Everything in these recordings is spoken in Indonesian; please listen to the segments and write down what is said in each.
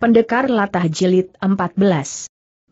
Pendekar Latah Jilid 14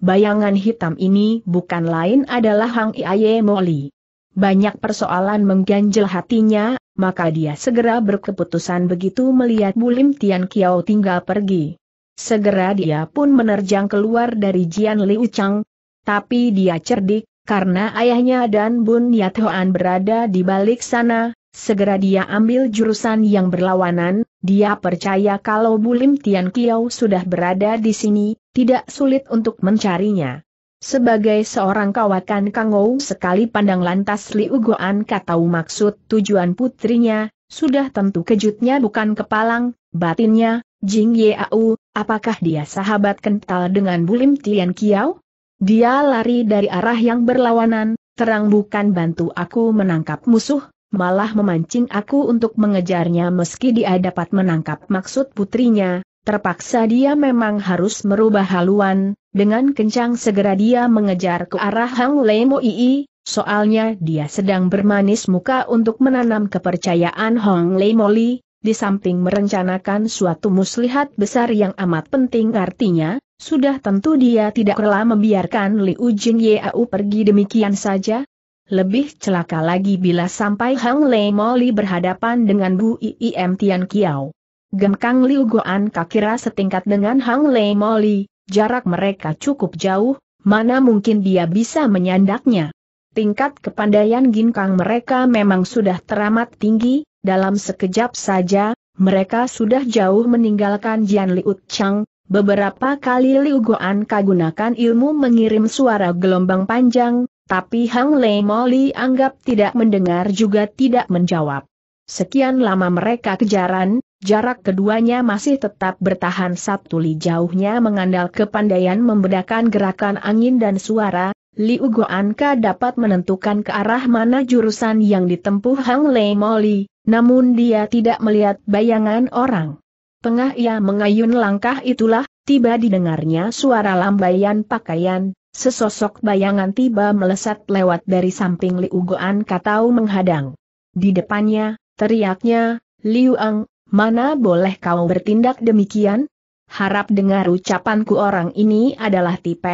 Bayangan hitam ini bukan lain adalah Hang Iaye Moli. Banyak persoalan mengganjel hatinya, maka dia segera berkeputusan begitu melihat Bulim Tian Kiao tinggal pergi. Segera dia pun menerjang keluar dari Jian Liu Chang. Tapi dia cerdik, karena ayahnya dan Bun Yat Hoan berada di balik sana, Segera dia ambil jurusan yang berlawanan, dia percaya kalau Bulim Tian Kiao sudah berada di sini, tidak sulit untuk mencarinya. Sebagai seorang kawakan Kangou sekali pandang lantas Liu Goan katau maksud tujuan putrinya, sudah tentu kejutnya bukan kepalang, batinnya, Jing Yeau, apakah dia sahabat kental dengan Bulim Tian Kiao? Dia lari dari arah yang berlawanan, terang bukan bantu aku menangkap musuh, malah memancing aku untuk mengejarnya meski dia dapat menangkap maksud putrinya, terpaksa dia memang harus merubah haluan, dengan kencang segera dia mengejar ke arah Hang Lemo Ii, soalnya dia sedang bermanis muka untuk menanam kepercayaan Hong Lemo Li, di samping merencanakan suatu muslihat besar yang amat penting artinya, sudah tentu dia tidak rela membiarkan Li Ujing Yau pergi demikian saja, lebih celaka lagi bila sampai Hang Lei Moli berhadapan dengan Bu Iim Tian Kiao. Gemkang Liu Goan Kakira setingkat dengan Hang Lei Moli, jarak mereka cukup jauh, mana mungkin dia bisa menyandaknya. Tingkat kepandaian ginkang mereka memang sudah teramat tinggi, dalam sekejap saja, mereka sudah jauh meninggalkan Jian Liu Chang, Beberapa kali Liu Goan kagunakan ilmu mengirim suara gelombang panjang, tapi Hang Lei Moli anggap tidak mendengar juga tidak menjawab. Sekian lama mereka kejaran, jarak keduanya masih tetap bertahan satu li jauhnya mengandal kepandaian membedakan gerakan angin dan suara, Liu Goanka dapat menentukan ke arah mana jurusan yang ditempuh Hang Lei Moli, namun dia tidak melihat bayangan orang. Tengah ia mengayun langkah itulah, tiba didengarnya suara lambaian pakaian, Sesosok bayangan tiba melesat lewat dari samping Liu Goan Katau menghadang. Di depannya, teriaknya, Liu Ang, mana boleh kau bertindak demikian? Harap dengar ucapanku orang ini adalah Suseng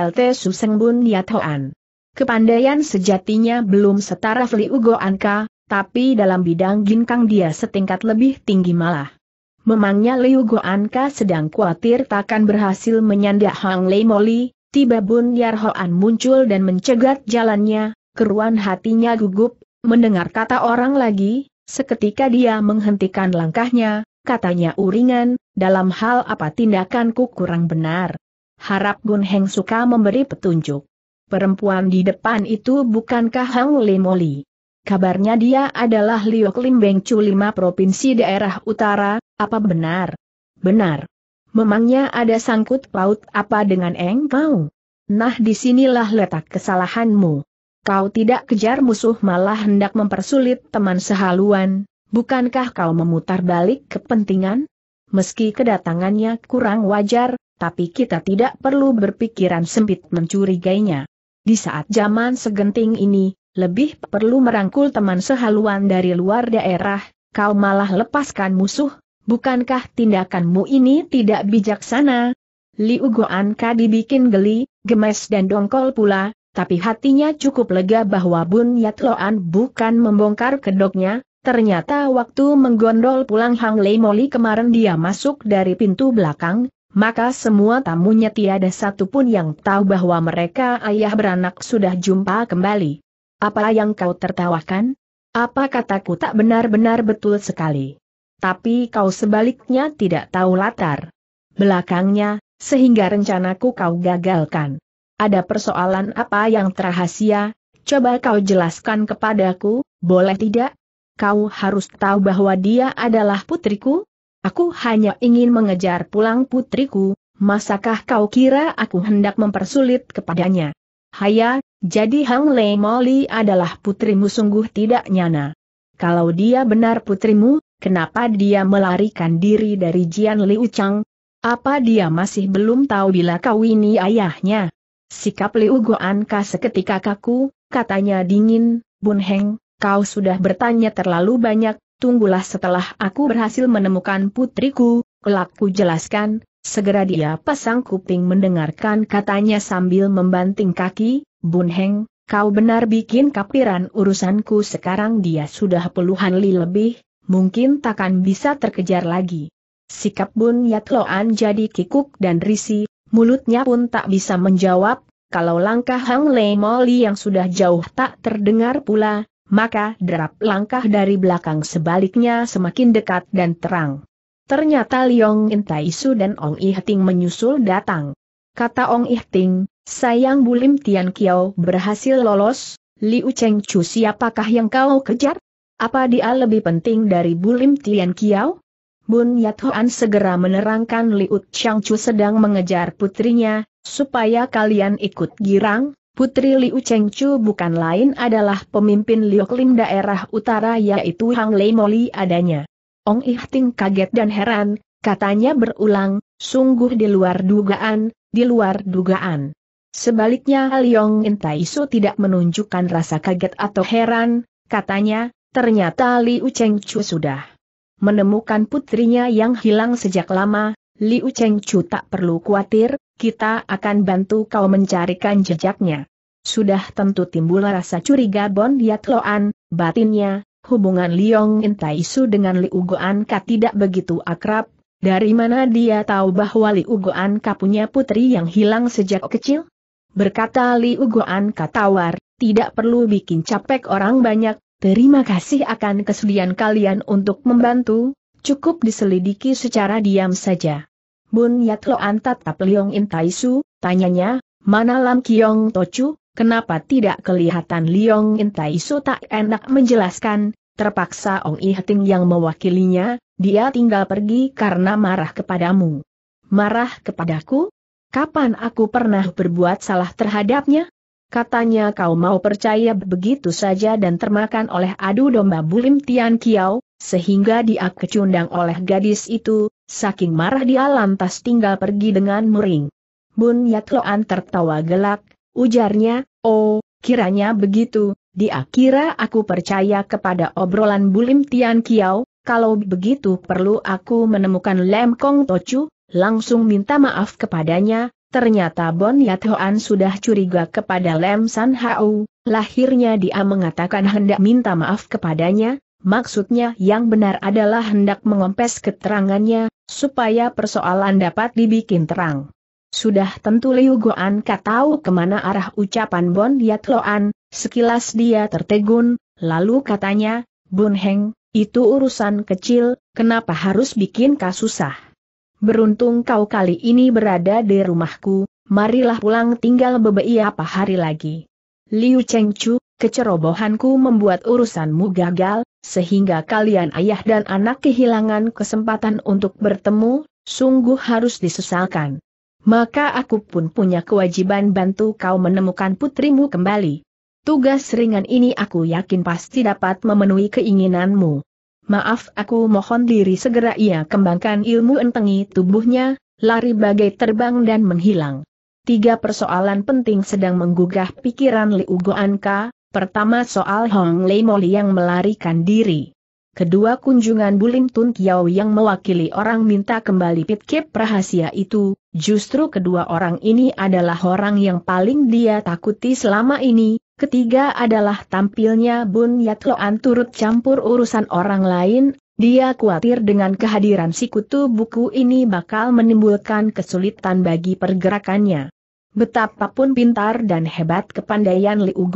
Bun Susengbun Hoan. Kepandaian sejatinya belum setara Liu Goan Ka, tapi dalam bidang ginkang dia setingkat lebih tinggi malah. Memangnya Liu Goan Ka sedang khawatir takkan berhasil menyandak Hang Lei Moli, Tiba Bun Yar muncul dan mencegat jalannya, keruan hatinya gugup, mendengar kata orang lagi, seketika dia menghentikan langkahnya, katanya uringan, dalam hal apa tindakanku kurang benar. Harap Gun Heng suka memberi petunjuk. Perempuan di depan itu bukankah Hang Limoli? Kabarnya dia adalah Liok Beng Chu lima provinsi daerah utara, apa benar? Benar. Memangnya ada sangkut paut apa dengan engkau? Nah disinilah letak kesalahanmu. Kau tidak kejar musuh malah hendak mempersulit teman sehaluan, bukankah kau memutar balik kepentingan? Meski kedatangannya kurang wajar, tapi kita tidak perlu berpikiran sempit mencurigainya. Di saat zaman segenting ini, lebih perlu merangkul teman sehaluan dari luar daerah, kau malah lepaskan musuh, Bukankah tindakanmu ini tidak bijaksana? Liu Goan Kadi bikin geli, gemes dan dongkol pula, tapi hatinya cukup lega bahwa Bun Yatloan bukan membongkar kedoknya, ternyata waktu menggondol pulang Hang Lei Moli kemarin dia masuk dari pintu belakang, maka semua tamunya tiada satu pun yang tahu bahwa mereka ayah beranak sudah jumpa kembali. Apa yang kau tertawakan? Apa kataku tak benar-benar betul sekali? tapi kau sebaliknya tidak tahu latar belakangnya, sehingga rencanaku kau gagalkan. Ada persoalan apa yang terahasia, Coba kau jelaskan kepadaku, boleh tidak? Kau harus tahu bahwa dia adalah putriku. Aku hanya ingin mengejar pulang putriku, masakah kau kira aku hendak mempersulit kepadanya? Haya, jadi Hang Lei Moli adalah putrimu sungguh tidak nyana. Kalau dia benar putrimu, Kenapa dia melarikan diri dari Jian Liu Chang? Apa dia masih belum tahu bila kau ini ayahnya? Sikap Liu Goanka seketika kaku, katanya dingin, Bun Heng, kau sudah bertanya terlalu banyak, tunggulah setelah aku berhasil menemukan putriku, kelak ku jelaskan, segera dia pasang kuping mendengarkan katanya sambil membanting kaki, Bun Heng, kau benar bikin kapiran urusanku sekarang dia sudah puluhan li lebih, mungkin takkan bisa terkejar lagi. Sikap Bun Yatloan jadi kikuk dan risi, mulutnya pun tak bisa menjawab, kalau langkah Hang Lei Moli yang sudah jauh tak terdengar pula, maka derap langkah dari belakang sebaliknya semakin dekat dan terang. Ternyata Liong Intaisu dan Ong Ihting menyusul datang. Kata Ong Ihting, sayang Bulim Tian Kiao berhasil lolos, Liu Cheng Chu siapakah yang kau kejar? Apa dia lebih penting dari Bulim Tian Kiao? Bun Yat Hoan segera menerangkan Liut Chang sedang mengejar putrinya, supaya kalian ikut girang, Putri Liu Cheng bukan lain adalah pemimpin Lioklim daerah utara yaitu Hang Lei Moli adanya. Ong Ihting kaget dan heran, katanya berulang, sungguh di luar dugaan, di luar dugaan. Sebaliknya Liong Intaiso tidak menunjukkan rasa kaget atau heran, katanya, Ternyata Liu Chu sudah menemukan putrinya yang hilang sejak lama, Liu Chu tak perlu khawatir, kita akan bantu kau mencarikan jejaknya. Sudah tentu timbul rasa curiga Bon Yatloan, batinnya, hubungan Liong Intaisu dengan Liu Goanka tidak begitu akrab, dari mana dia tahu bahwa Liu Goanka punya putri yang hilang sejak kecil? Berkata Liu Goanka tawar, tidak perlu bikin capek orang banyak, Terima kasih akan kesulitan kalian untuk membantu, cukup diselidiki secara diam saja. Bun Yat Loan tatap Liong In Tai Su, tanyanya, mana Lam Kiong Tochu, kenapa tidak kelihatan Liong In Su tak enak menjelaskan, terpaksa Ong I Hating yang mewakilinya, dia tinggal pergi karena marah kepadamu. Marah kepadaku? Kapan aku pernah berbuat salah terhadapnya? Katanya kau mau percaya begitu saja dan termakan oleh adu domba Bulim Tian Kiao, sehingga dia kecundang oleh gadis itu, saking marah dia lantas tinggal pergi dengan muring. Bun Yatloan tertawa gelak, ujarnya, oh, kiranya begitu, dia kira aku percaya kepada obrolan Bulim Tian Kiao, kalau begitu perlu aku menemukan Lem Kong Tochu, langsung minta maaf kepadanya, Ternyata Bon Yat sudah curiga kepada Lem San Hao, lahirnya dia mengatakan hendak minta maaf kepadanya, maksudnya yang benar adalah hendak mengompes keterangannya, supaya persoalan dapat dibikin terang. Sudah tentu Liu Goan tahu kemana arah ucapan Bon Yat sekilas dia tertegun, lalu katanya, Bun Heng, itu urusan kecil, kenapa harus bikin kasusah? Beruntung kau kali ini berada di rumahku, marilah pulang tinggal beberapa hari lagi. Liu Chengchu, kecerobohanku membuat urusanmu gagal, sehingga kalian ayah dan anak kehilangan kesempatan untuk bertemu, sungguh harus disesalkan. Maka aku pun punya kewajiban bantu kau menemukan putrimu kembali. Tugas ringan ini aku yakin pasti dapat memenuhi keinginanmu. Maaf aku mohon diri segera ia kembangkan ilmu entengi tubuhnya, lari bagai terbang dan menghilang. Tiga persoalan penting sedang menggugah pikiran Liu Goanka, pertama soal Hong Lei Moli yang melarikan diri. Kedua kunjungan Bulim Tun Kiao yang mewakili orang minta kembali pitkip rahasia itu, justru kedua orang ini adalah orang yang paling dia takuti selama ini, Ketiga adalah tampilnya Bun Yatloan turut campur urusan orang lain, dia khawatir dengan kehadiran si kutu buku ini bakal menimbulkan kesulitan bagi pergerakannya. Betapapun pintar dan hebat kepandaian Liu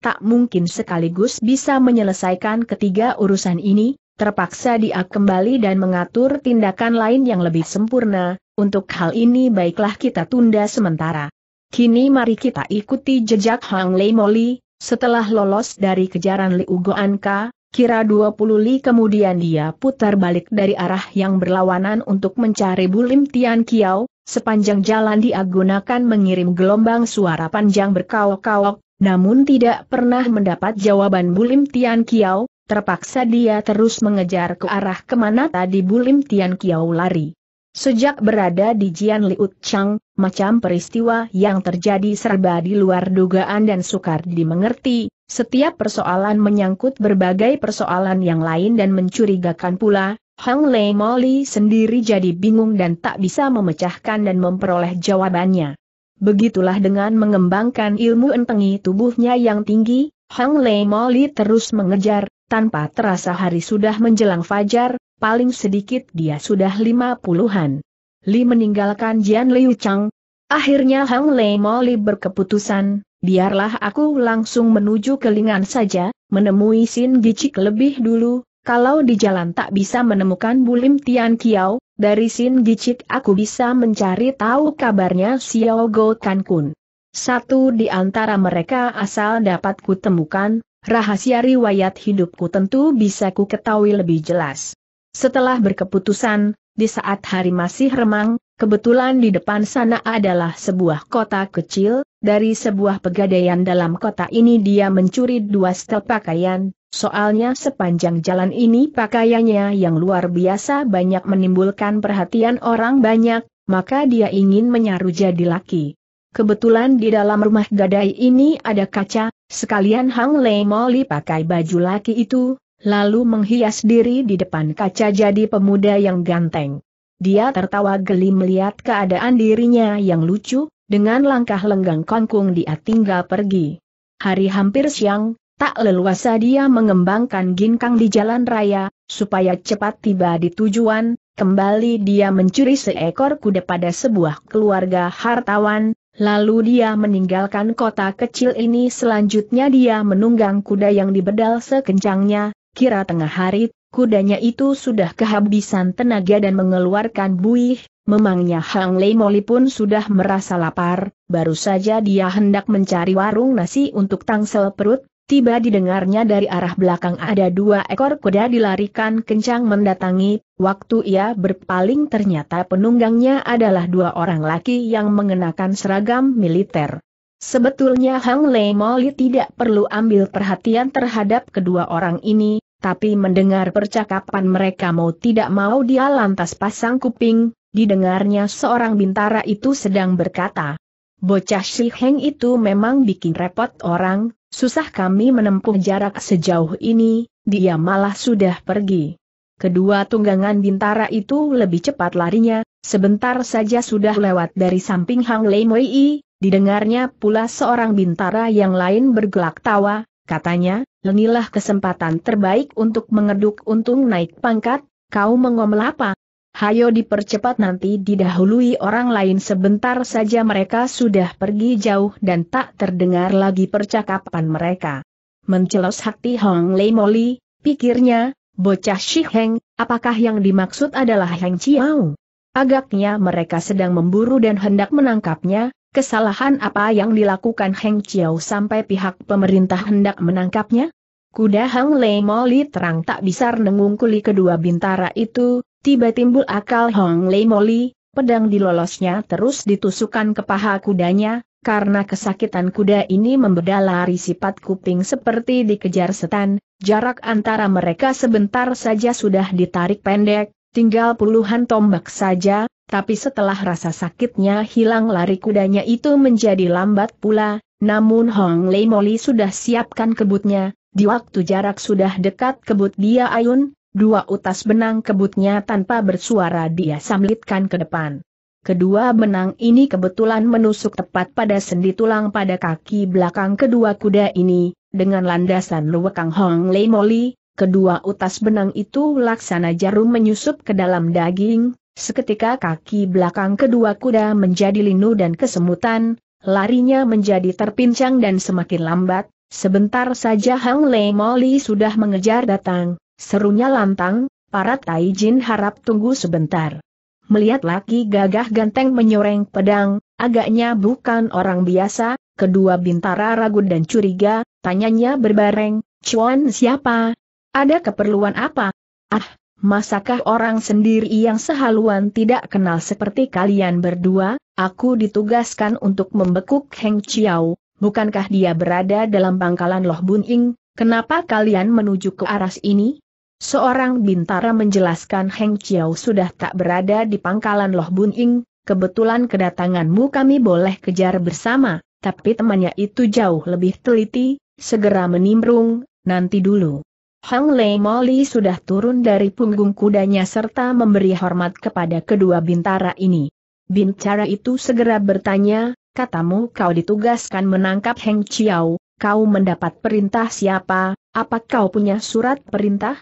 tak mungkin sekaligus bisa menyelesaikan ketiga urusan ini, terpaksa dia kembali dan mengatur tindakan lain yang lebih sempurna, untuk hal ini baiklah kita tunda sementara. Kini mari kita ikuti jejak Hang Lei Moli, setelah lolos dari kejaran Liu Anka, kira 20 li kemudian dia putar balik dari arah yang berlawanan untuk mencari Bulim Tian Kiao, sepanjang jalan dia gunakan mengirim gelombang suara panjang berkaok-kaok, namun tidak pernah mendapat jawaban Bulim Tian Kiao, terpaksa dia terus mengejar ke arah kemana tadi Bulim Tian Kiao lari. Sejak berada di Jian Liut Chang, macam peristiwa yang terjadi serba di luar dugaan dan sukar dimengerti, setiap persoalan menyangkut berbagai persoalan yang lain dan mencurigakan pula, Hang Lei Moli sendiri jadi bingung dan tak bisa memecahkan dan memperoleh jawabannya. Begitulah dengan mengembangkan ilmu entengi tubuhnya yang tinggi, Hang Lei Moli terus mengejar, tanpa terasa hari sudah menjelang fajar, paling sedikit dia sudah lima puluhan. Li meninggalkan Jian Liu Chang. Akhirnya Hang Lei Li berkeputusan, biarlah aku langsung menuju ke Lingan saja, menemui Sin Gicik lebih dulu, kalau di jalan tak bisa menemukan Bulim Tian Kiao, dari Sin Gicik aku bisa mencari tahu kabarnya Xiao Go Kan Kun. Satu di antara mereka asal dapat kutemukan, rahasia riwayat hidupku tentu bisa ku ketahui lebih jelas. Setelah berkeputusan, di saat hari masih remang, kebetulan di depan sana adalah sebuah kota kecil, dari sebuah pegadaian dalam kota ini dia mencuri dua setel pakaian, soalnya sepanjang jalan ini pakaiannya yang luar biasa banyak menimbulkan perhatian orang banyak, maka dia ingin menyaru jadi laki. Kebetulan di dalam rumah gadai ini ada kaca, sekalian Hang Lei Moli pakai baju laki itu, lalu menghias diri di depan kaca jadi pemuda yang ganteng. Dia tertawa geli melihat keadaan dirinya yang lucu, dengan langkah lenggang kongkung dia tinggal pergi. Hari hampir siang, tak leluasa dia mengembangkan ginkang di jalan raya, supaya cepat tiba di tujuan, kembali dia mencuri seekor kuda pada sebuah keluarga hartawan, Lalu dia meninggalkan kota kecil ini selanjutnya dia menunggang kuda yang dibedal sekencangnya, Kira tengah hari, kudanya itu sudah kehabisan tenaga dan mengeluarkan buih, memangnya Hang Lei Moli pun sudah merasa lapar, baru saja dia hendak mencari warung nasi untuk tangsel perut, tiba didengarnya dari arah belakang ada dua ekor kuda dilarikan kencang mendatangi, waktu ia berpaling ternyata penunggangnya adalah dua orang laki yang mengenakan seragam militer. Sebetulnya Hang Lei Moli tidak perlu ambil perhatian terhadap kedua orang ini, tapi mendengar percakapan mereka mau tidak mau dia lantas pasang kuping, didengarnya seorang bintara itu sedang berkata, Bocah si Heng itu memang bikin repot orang, susah kami menempuh jarak sejauh ini, dia malah sudah pergi. Kedua tunggangan bintara itu lebih cepat larinya, sebentar saja sudah lewat dari samping Hang Lei Moi Didengarnya pula seorang bintara yang lain bergelak tawa, Katanya, lenilah kesempatan terbaik untuk mengeduk untung naik pangkat, kau mengomel apa? Hayo dipercepat nanti didahului orang lain sebentar saja mereka sudah pergi jauh dan tak terdengar lagi percakapan mereka. Mencelos hati Hong Lei Moli, pikirnya, bocah Shi Heng, apakah yang dimaksud adalah Heng Chiao? Agaknya mereka sedang memburu dan hendak menangkapnya, Kesalahan apa yang dilakukan Heng Chiao sampai pihak pemerintah hendak menangkapnya? Kuda Hang Lei Moli terang tak bisa nengungkuli kedua bintara itu, tiba timbul akal Hang Lei Moli, pedang dilolosnya terus ditusukan ke paha kudanya, karena kesakitan kuda ini membedah lari sifat kuping seperti dikejar setan, jarak antara mereka sebentar saja sudah ditarik pendek, tinggal puluhan tombak saja, tapi setelah rasa sakitnya hilang lari kudanya itu menjadi lambat pula, namun Hong Lei Moli sudah siapkan kebutnya, di waktu jarak sudah dekat kebut dia ayun, dua utas benang kebutnya tanpa bersuara dia samlitkan ke depan. Kedua benang ini kebetulan menusuk tepat pada sendi tulang pada kaki belakang kedua kuda ini, dengan landasan luwekang Hong Lei Moli, Kedua utas benang itu laksana jarum menyusup ke dalam daging, seketika kaki belakang kedua kuda menjadi linu dan kesemutan, larinya menjadi terpincang dan semakin lambat, sebentar saja Hang Lei Moli sudah mengejar datang, serunya lantang, para Taijin harap tunggu sebentar. Melihat laki gagah ganteng menyoreng pedang, agaknya bukan orang biasa, kedua bintara ragu dan curiga, tanyanya berbareng, Chuan siapa, ada keperluan apa? Ah, masakah orang sendiri yang sehaluan tidak kenal seperti kalian berdua? Aku ditugaskan untuk membekuk Heng Chiao, bukankah dia berada dalam pangkalan Loh Bun Ing? Kenapa kalian menuju ke arah ini? Seorang bintara menjelaskan Heng Chiao sudah tak berada di pangkalan Loh Bun Ing, kebetulan kedatanganmu kami boleh kejar bersama, tapi temannya itu jauh lebih teliti, segera menimbrung, nanti dulu. Hang Lei Moli sudah turun dari punggung kudanya serta memberi hormat kepada kedua bintara ini. Bintara itu segera bertanya, katamu kau ditugaskan menangkap Heng Chiao, kau mendapat perintah siapa, apa kau punya surat perintah?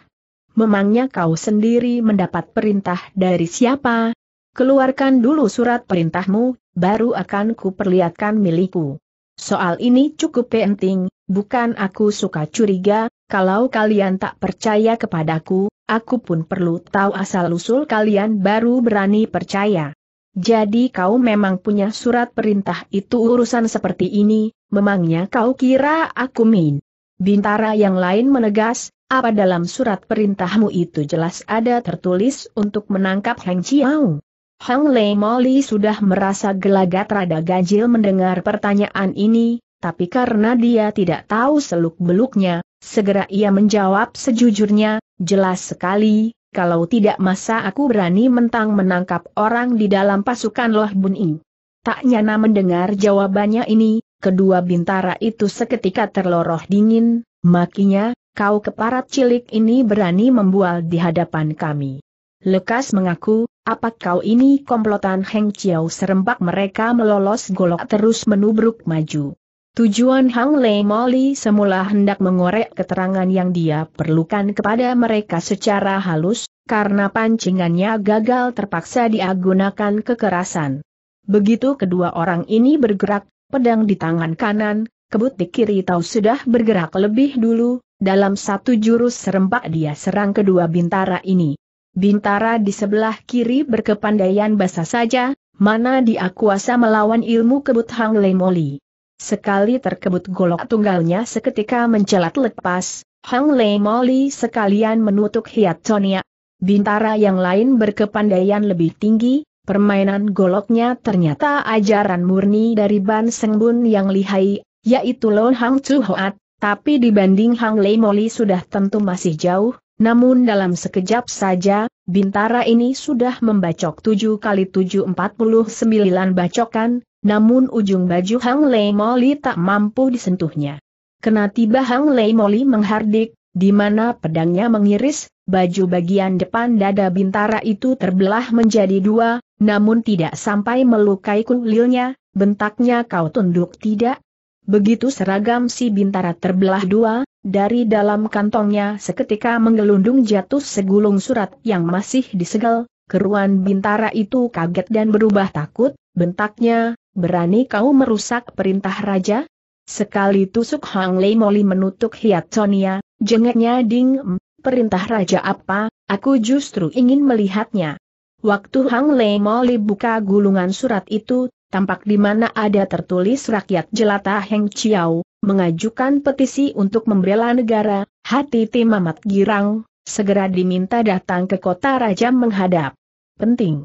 Memangnya kau sendiri mendapat perintah dari siapa? Keluarkan dulu surat perintahmu, baru akan kuperlihatkan milikku. Soal ini cukup penting, Bukan aku suka curiga, kalau kalian tak percaya kepadaku, aku pun perlu tahu asal-usul kalian baru berani percaya. Jadi kau memang punya surat perintah itu urusan seperti ini, memangnya kau kira aku min. Bintara yang lain menegas, apa dalam surat perintahmu itu jelas ada tertulis untuk menangkap Heng Chiao? Hang Lei Moli sudah merasa gelagat rada ganjil mendengar pertanyaan ini, tapi karena dia tidak tahu seluk-beluknya, segera ia menjawab sejujurnya, jelas sekali, kalau tidak masa aku berani mentang menangkap orang di dalam pasukan Loh Buning. Tak nyana mendengar jawabannya ini, kedua bintara itu seketika terloroh dingin, makinya, kau keparat cilik ini berani membual di hadapan kami. Lekas mengaku, apa kau ini komplotan Heng Chiao serempak mereka melolos golok terus menubruk maju. Tujuan Hang Lei Moli semula hendak mengorek keterangan yang dia perlukan kepada mereka secara halus, karena pancingannya gagal terpaksa diagunakan kekerasan. Begitu kedua orang ini bergerak, pedang di tangan kanan, kebut di kiri tahu sudah bergerak lebih dulu, dalam satu jurus serempak dia serang kedua bintara ini. Bintara di sebelah kiri berkepandaian basah saja, mana dia kuasa melawan ilmu kebut Hang Lei Moli. Sekali terkebut golok tunggalnya seketika mencelat lepas, Hang Lei Moli sekalian menutup hiat Tonya. Bintara yang lain berkepandaian lebih tinggi, permainan goloknya ternyata ajaran murni dari Ban Seng Bun yang lihai, yaitu Lon Hang Chu Hoat, tapi dibanding Hang Lei Moli sudah tentu masih jauh, namun dalam sekejap saja, Bintara ini sudah membacok 7 kali 749 bacokan, namun ujung baju Hang Lei Moli tak mampu disentuhnya. Kena tiba Hang Lei Moli menghardik, di mana pedangnya mengiris, baju bagian depan dada bintara itu terbelah menjadi dua, namun tidak sampai melukai kulilnya, bentaknya kau tunduk tidak? Begitu seragam si bintara terbelah dua, dari dalam kantongnya seketika menggelundung jatuh segulung surat yang masih disegel, keruan bintara itu kaget dan berubah takut, bentaknya, berani kau merusak perintah raja? Sekali tusuk Hang Lei Moli menutup hiat Sonia, jengeknya Ding, perintah raja apa, aku justru ingin melihatnya. Waktu Hang Lei Moli buka gulungan surat itu, tampak di mana ada tertulis rakyat jelata Heng Chiao, mengajukan petisi untuk membela negara, hati Tim Mamat Girang, segera diminta datang ke kota raja menghadap. Penting.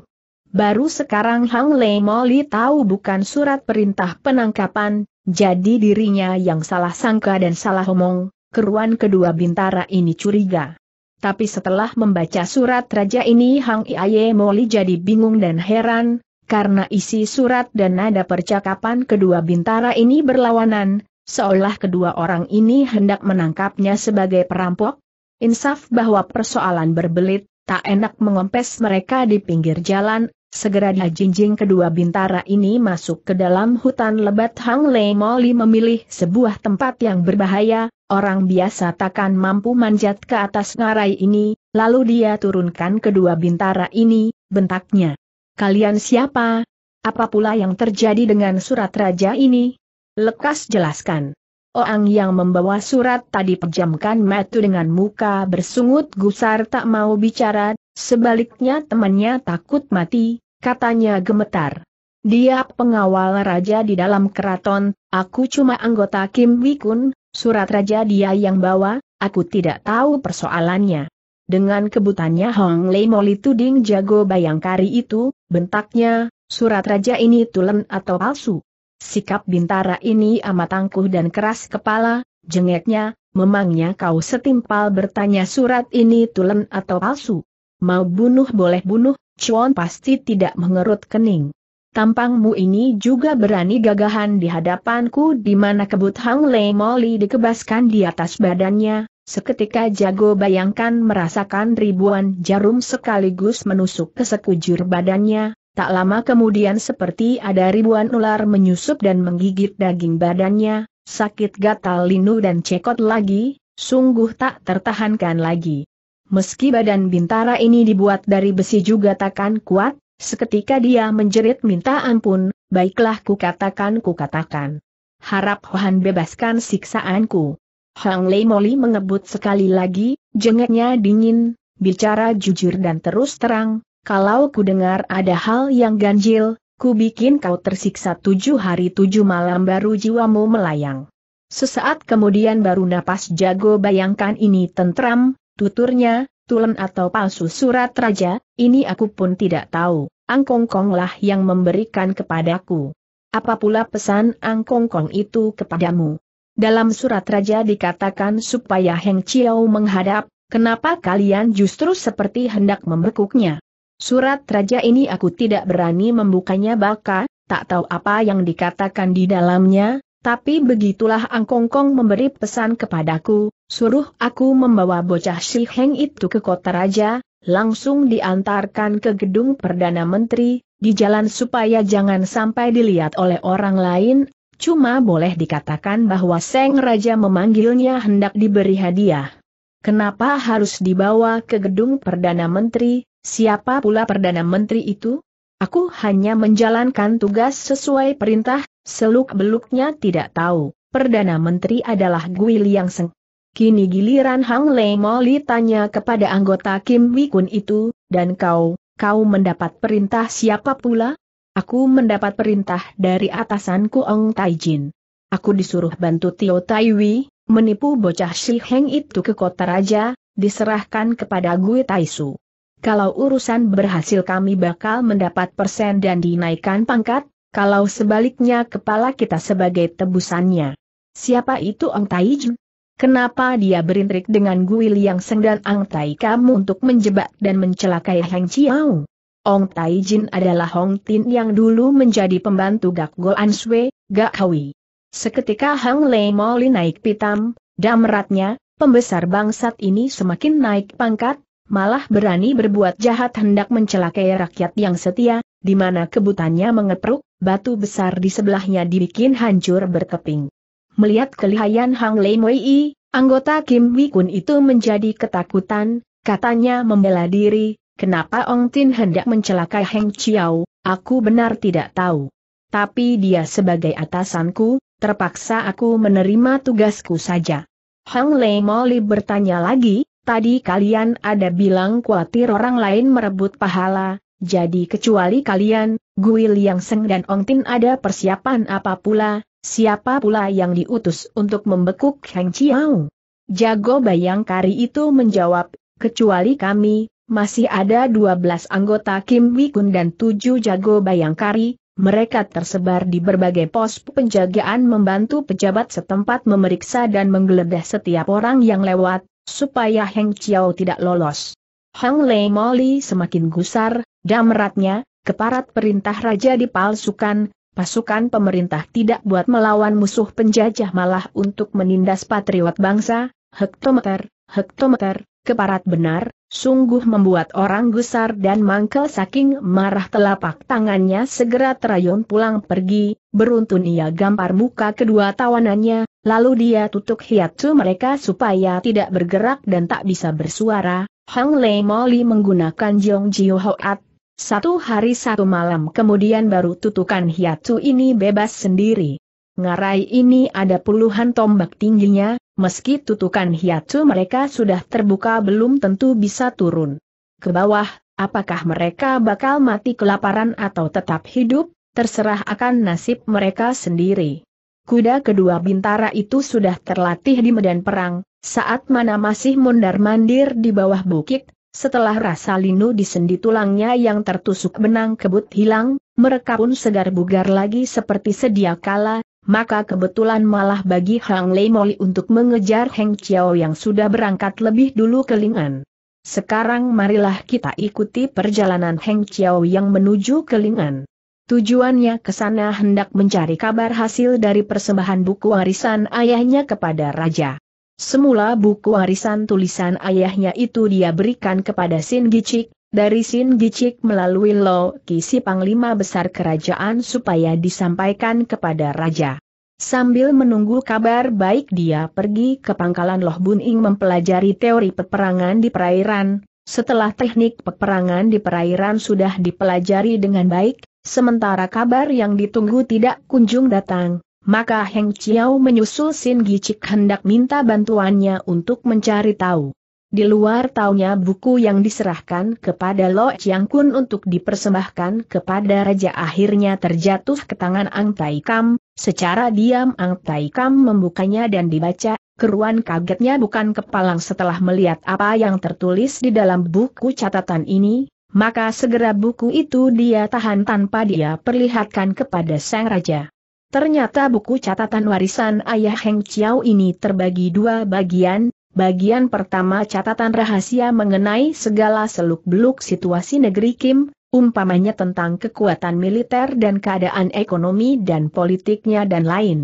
Baru sekarang Hang Lei Moli tahu bukan surat perintah penangkapan, jadi dirinya yang salah sangka dan salah omong, keruan kedua bintara ini curiga. Tapi setelah membaca surat raja ini Hang Iaye Moli jadi bingung dan heran, karena isi surat dan nada percakapan kedua bintara ini berlawanan, seolah kedua orang ini hendak menangkapnya sebagai perampok. Insaf bahwa persoalan berbelit, tak enak mengompes mereka di pinggir jalan, Segera dijinjing kedua bintara ini masuk ke dalam hutan lebat Hang Lei Moli memilih sebuah tempat yang berbahaya, orang biasa takkan mampu manjat ke atas ngarai ini, lalu dia turunkan kedua bintara ini, bentaknya. Kalian siapa? Apa pula yang terjadi dengan surat raja ini? Lekas jelaskan. Orang yang membawa surat tadi pejamkan metu dengan muka bersungut gusar tak mau bicara, Sebaliknya temannya takut mati, katanya gemetar. Dia pengawal raja di dalam keraton, aku cuma anggota Kim Wikun, surat raja dia yang bawa, aku tidak tahu persoalannya. Dengan kebutannya Hong Lei Moli Tuding jago bayangkari itu, bentaknya, surat raja ini tulen atau palsu. Sikap bintara ini amat angkuh dan keras kepala, jengeknya, memangnya kau setimpal bertanya surat ini tulen atau palsu. Mau bunuh boleh bunuh, Chuan pasti tidak mengerut kening. Tampangmu ini juga berani gagahan di hadapanku di mana kebut Hang Lei Moli dikebaskan di atas badannya, seketika jago bayangkan merasakan ribuan jarum sekaligus menusuk ke sekujur badannya, tak lama kemudian seperti ada ribuan ular menyusup dan menggigit daging badannya, sakit gatal linu dan cekot lagi, sungguh tak tertahankan lagi. Meski badan bintara ini dibuat dari besi juga takkan kuat, seketika dia menjerit minta ampun, baiklah kukatakan kukatakan. Harap Hohan bebaskan siksaanku. Hang Lei Moli mengebut sekali lagi, jengeknya dingin, bicara jujur dan terus terang, kalau ku dengar ada hal yang ganjil, ku bikin kau tersiksa tujuh hari tujuh malam baru jiwamu melayang. Sesaat kemudian baru napas jago bayangkan ini tentram, Tuturnya, tulen atau palsu surat raja, ini aku pun tidak tahu, Angkongkonglah yang memberikan kepadaku. Apa pula pesan Angkongkong itu kepadamu? Dalam surat raja dikatakan supaya Heng Chiao menghadap, kenapa kalian justru seperti hendak membekuknya? Surat raja ini aku tidak berani membukanya baka, tak tahu apa yang dikatakan di dalamnya, tapi begitulah Kong memberi pesan kepadaku, suruh aku membawa bocah si Heng itu ke kota raja, langsung diantarkan ke gedung Perdana Menteri, di jalan supaya jangan sampai dilihat oleh orang lain, cuma boleh dikatakan bahwa Seng Raja memanggilnya hendak diberi hadiah. Kenapa harus dibawa ke gedung Perdana Menteri, siapa pula Perdana Menteri itu? Aku hanya menjalankan tugas sesuai perintah, Seluk-beluknya tidak tahu, Perdana Menteri adalah Gui Liang Seng. Kini giliran Hang Lei Moli tanya kepada anggota Kim Wikun itu, dan kau, kau mendapat perintah siapa pula? Aku mendapat perintah dari atasanku Ong Taijin. Aku disuruh bantu Tio Taiwi, menipu bocah Shi Heng itu ke kota raja, diserahkan kepada Gui Taisu. Kalau urusan berhasil kami bakal mendapat persen dan dinaikkan pangkat, kalau sebaliknya kepala kita sebagai tebusannya. Siapa itu Ang Taijun? Kenapa dia berintrik dengan Gui yang Seng dan Ang Tai kamu untuk menjebak dan mencelakai Heng Chiao? Ong Jin adalah Hong Tin yang dulu menjadi pembantu Gak Goan Sui, Gak Hawi. Seketika Hang Lei Moli naik pitam, damratnya, pembesar bangsat ini semakin naik pangkat, malah berani berbuat jahat hendak mencelakai rakyat yang setia, di mana kebutannya mengepruk, batu besar di sebelahnya dibikin hancur berkeping. Melihat kelihayan Hang Lei Mui, anggota Kim Wikun itu menjadi ketakutan, katanya membela diri, kenapa Ong Tin hendak mencelakai Heng Chiao, aku benar tidak tahu. Tapi dia sebagai atasanku, terpaksa aku menerima tugasku saja. Hang Lei Moli bertanya lagi, Tadi kalian ada bilang khawatir orang lain merebut pahala, jadi kecuali kalian, Gui Liang Seng dan Ong Tin ada persiapan apa pula, siapa pula yang diutus untuk membekuk Heng Chiao? Jago Bayangkari itu menjawab, kecuali kami, masih ada 12 anggota Kim Wikun dan 7 jago Bayangkari, mereka tersebar di berbagai pos penjagaan membantu pejabat setempat memeriksa dan menggeledah setiap orang yang lewat, supaya Heng Chiao tidak lolos. Hang Lei Moli semakin gusar, damratnya, keparat perintah raja dipalsukan, pasukan pemerintah tidak buat melawan musuh penjajah malah untuk menindas patriot bangsa, hektometer, hektometer, keparat benar, sungguh membuat orang gusar dan mangkel saking marah telapak tangannya segera terayun pulang pergi, Beruntun ia gampar muka kedua tawanannya, lalu dia tutup hiatu mereka supaya tidak bergerak dan tak bisa bersuara. Hang Lei Moli menggunakan Jong Jiu Hoat. Satu hari satu malam kemudian baru tutukan hiatu ini bebas sendiri. Ngarai ini ada puluhan tombak tingginya, meski tutukan hiatu mereka sudah terbuka belum tentu bisa turun. Ke bawah, apakah mereka bakal mati kelaparan atau tetap hidup? terserah akan nasib mereka sendiri. Kuda kedua bintara itu sudah terlatih di medan perang, saat mana masih mundar mandir di bawah bukit, setelah rasa linu di sendi tulangnya yang tertusuk benang kebut hilang, mereka pun segar bugar lagi seperti sedia kala, maka kebetulan malah bagi Hang Lei Moli untuk mengejar Heng Chiao yang sudah berangkat lebih dulu ke Lingan. Sekarang marilah kita ikuti perjalanan Heng Chiao yang menuju ke Lingan. Tujuannya ke sana hendak mencari kabar hasil dari persembahan buku warisan ayahnya kepada raja. Semula buku warisan tulisan ayahnya itu dia berikan kepada Sin Gicik, dari Sin Gicik melalui Lo Kisi Panglima Besar Kerajaan supaya disampaikan kepada raja. Sambil menunggu kabar baik dia pergi ke pangkalan Loh Bun Ing mempelajari teori peperangan di perairan, setelah teknik peperangan di perairan sudah dipelajari dengan baik, Sementara kabar yang ditunggu tidak kunjung datang, maka Heng Chiao menyusul Sin Gicik hendak minta bantuannya untuk mencari tahu. Di luar taunya buku yang diserahkan kepada Lo Chiang Kun untuk dipersembahkan kepada Raja akhirnya terjatuh ke tangan Ang Tai Kam, secara diam Ang Tai Kam membukanya dan dibaca, keruan kagetnya bukan kepalang setelah melihat apa yang tertulis di dalam buku catatan ini, maka segera buku itu dia tahan tanpa dia perlihatkan kepada sang raja. Ternyata buku catatan warisan ayah Heng Chiao ini terbagi dua bagian, bagian pertama catatan rahasia mengenai segala seluk-beluk situasi negeri Kim, umpamanya tentang kekuatan militer dan keadaan ekonomi dan politiknya dan lain.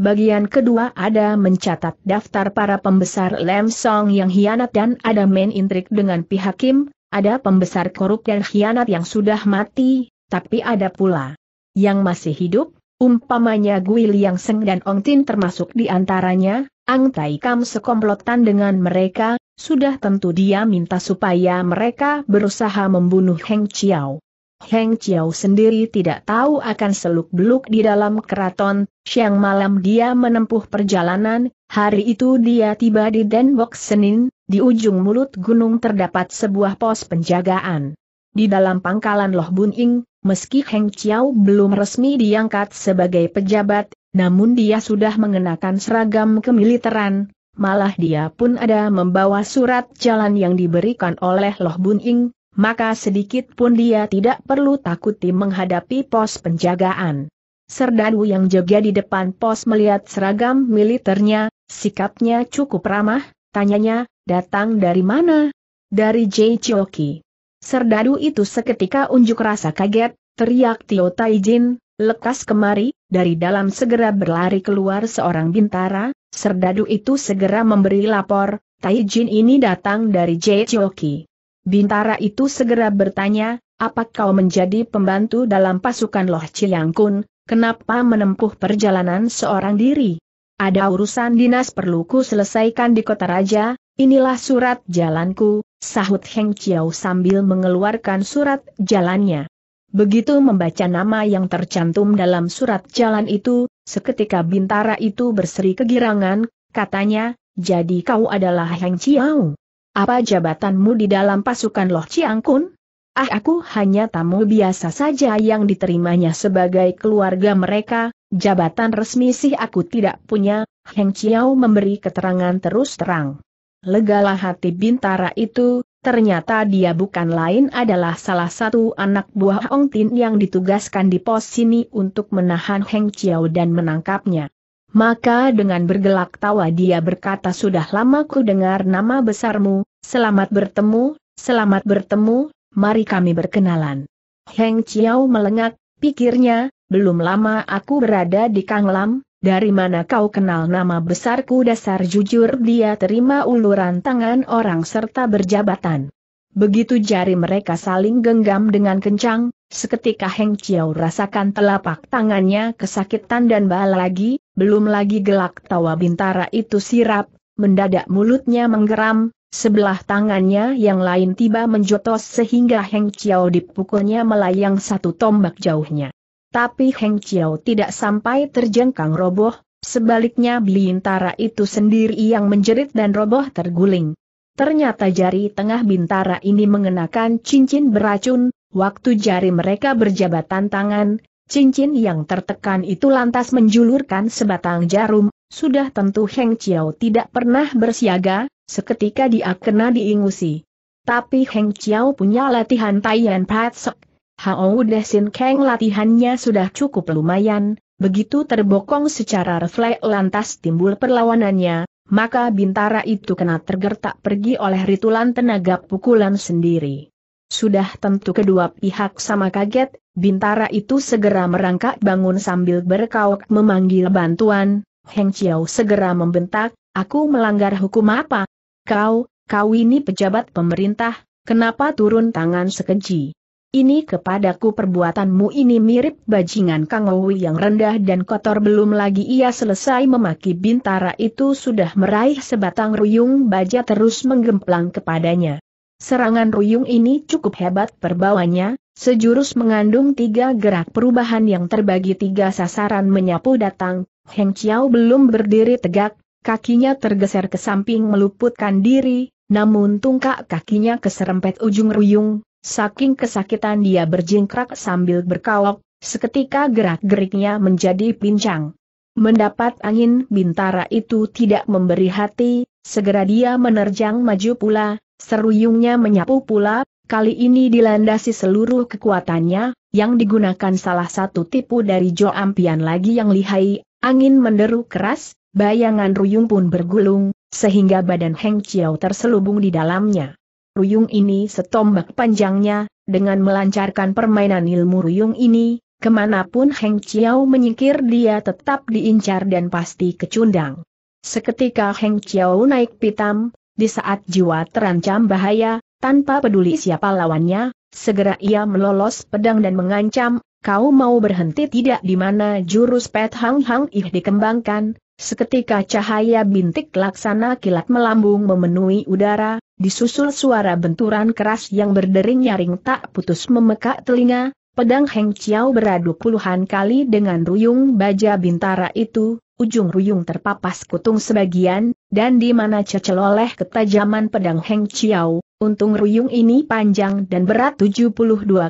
Bagian kedua ada mencatat daftar para pembesar Lam Song yang hianat dan ada main intrik dengan pihak Kim, ada pembesar korup dan khianat yang sudah mati, tapi ada pula yang masih hidup, umpamanya Gui Liang Seng dan Ong Tin termasuk di antaranya, Ang Tai Kam sekomplotan dengan mereka, sudah tentu dia minta supaya mereka berusaha membunuh Heng Chiao. Heng Chiao sendiri tidak tahu akan seluk-beluk di dalam keraton, siang malam dia menempuh perjalanan, hari itu dia tiba di Denbok Senin, di ujung mulut gunung terdapat sebuah pos penjagaan. Di dalam pangkalan Loh Bun Ing, meski Heng Chiao belum resmi diangkat sebagai pejabat, namun dia sudah mengenakan seragam kemiliteran, malah dia pun ada membawa surat jalan yang diberikan oleh Loh Bun Ing, maka sedikit pun dia tidak perlu takuti menghadapi pos penjagaan. Serdadu yang jaga di depan pos melihat seragam militernya, sikapnya cukup ramah, Tanyanya, datang dari mana? Dari Jei Chioki. Serdadu itu seketika unjuk rasa kaget, teriak Tio Taijin, lekas kemari, dari dalam segera berlari keluar seorang bintara, serdadu itu segera memberi lapor, Taijin ini datang dari Jei Chioki. Bintara itu segera bertanya, apa kau menjadi pembantu dalam pasukan Loh Chiang Kun, kenapa menempuh perjalanan seorang diri? ada urusan dinas perlu ku selesaikan di kota raja, inilah surat jalanku, sahut Heng Chiao sambil mengeluarkan surat jalannya. Begitu membaca nama yang tercantum dalam surat jalan itu, seketika bintara itu berseri kegirangan, katanya, jadi kau adalah Heng Chiao. Apa jabatanmu di dalam pasukan Loh Chiang Kun? Ah aku hanya tamu biasa saja yang diterimanya sebagai keluarga mereka, jabatan resmi sih aku tidak punya, Heng Chiao memberi keterangan terus terang. Legalah hati bintara itu, ternyata dia bukan lain adalah salah satu anak buah Ong Tin yang ditugaskan di pos sini untuk menahan Heng Chiao dan menangkapnya. Maka dengan bergelak tawa dia berkata sudah lama ku dengar nama besarmu, selamat bertemu, selamat bertemu, mari kami berkenalan. Heng Chiao melengak, pikirnya, belum lama aku berada di Kanglam, dari mana kau kenal nama besarku dasar jujur dia terima uluran tangan orang serta berjabatan. Begitu jari mereka saling genggam dengan kencang, seketika Heng Chiao rasakan telapak tangannya kesakitan dan bal lagi, belum lagi gelak tawa bintara itu sirap, mendadak mulutnya menggeram, Sebelah tangannya yang lain tiba menjotos sehingga Heng Chiao dipukulnya melayang satu tombak jauhnya. Tapi Heng Chiao tidak sampai terjengkang roboh, sebaliknya Bintara itu sendiri yang menjerit dan roboh terguling. Ternyata jari tengah Bintara ini mengenakan cincin beracun, waktu jari mereka berjabatan tangan, cincin yang tertekan itu lantas menjulurkan sebatang jarum, sudah tentu Heng Chiao tidak pernah bersiaga, Seketika dia kena diingusi. Tapi Heng Chiao punya latihan Taiyan Patsok. Hao Desin Kang latihannya sudah cukup lumayan, begitu terbokong secara refleks lantas timbul perlawanannya, maka bintara itu kena tergertak pergi oleh ritulan tenaga pukulan sendiri. Sudah tentu kedua pihak sama kaget, bintara itu segera merangkak bangun sambil berkauk memanggil bantuan, Heng Chiao segera membentak, aku melanggar hukum apa? Kau, kau ini pejabat pemerintah, kenapa turun tangan sekeji? Ini kepadaku perbuatanmu ini mirip bajingan Kang Owi yang rendah dan kotor belum lagi ia selesai memaki bintara itu sudah meraih sebatang ruyung baja terus menggemplang kepadanya. Serangan ruyung ini cukup hebat perbawanya, sejurus mengandung tiga gerak perubahan yang terbagi tiga sasaran menyapu datang, Heng Chiao belum berdiri tegak, kakinya tergeser ke samping meluputkan diri, namun tungkak kakinya keserempet ujung ruyung, saking kesakitan dia berjingkrak sambil berkawok, seketika gerak-geriknya menjadi pincang. Mendapat angin bintara itu tidak memberi hati, segera dia menerjang maju pula, seruyungnya menyapu pula, kali ini dilandasi seluruh kekuatannya, yang digunakan salah satu tipu dari Jo Ampian lagi yang lihai, angin menderu keras, bayangan Ruyung pun bergulung, sehingga badan Heng Chiao terselubung di dalamnya. Ruyung ini setombak panjangnya, dengan melancarkan permainan ilmu Ruyung ini, kemanapun Heng Chiao menyingkir dia tetap diincar dan pasti kecundang. Seketika Heng Chiao naik pitam, di saat jiwa terancam bahaya, tanpa peduli siapa lawannya, segera ia melolos pedang dan mengancam, kau mau berhenti tidak di mana jurus Pet Hang Hang Ih dikembangkan, Seketika cahaya bintik laksana kilat melambung memenuhi udara, disusul suara benturan keras yang berdering nyaring tak putus memekak telinga, pedang Heng Chiao beradu puluhan kali dengan ruyung baja bintara itu, ujung ruyung terpapas kutung sebagian, dan di mana cecel oleh ketajaman pedang Heng Chiao, untung ruyung ini panjang dan berat 72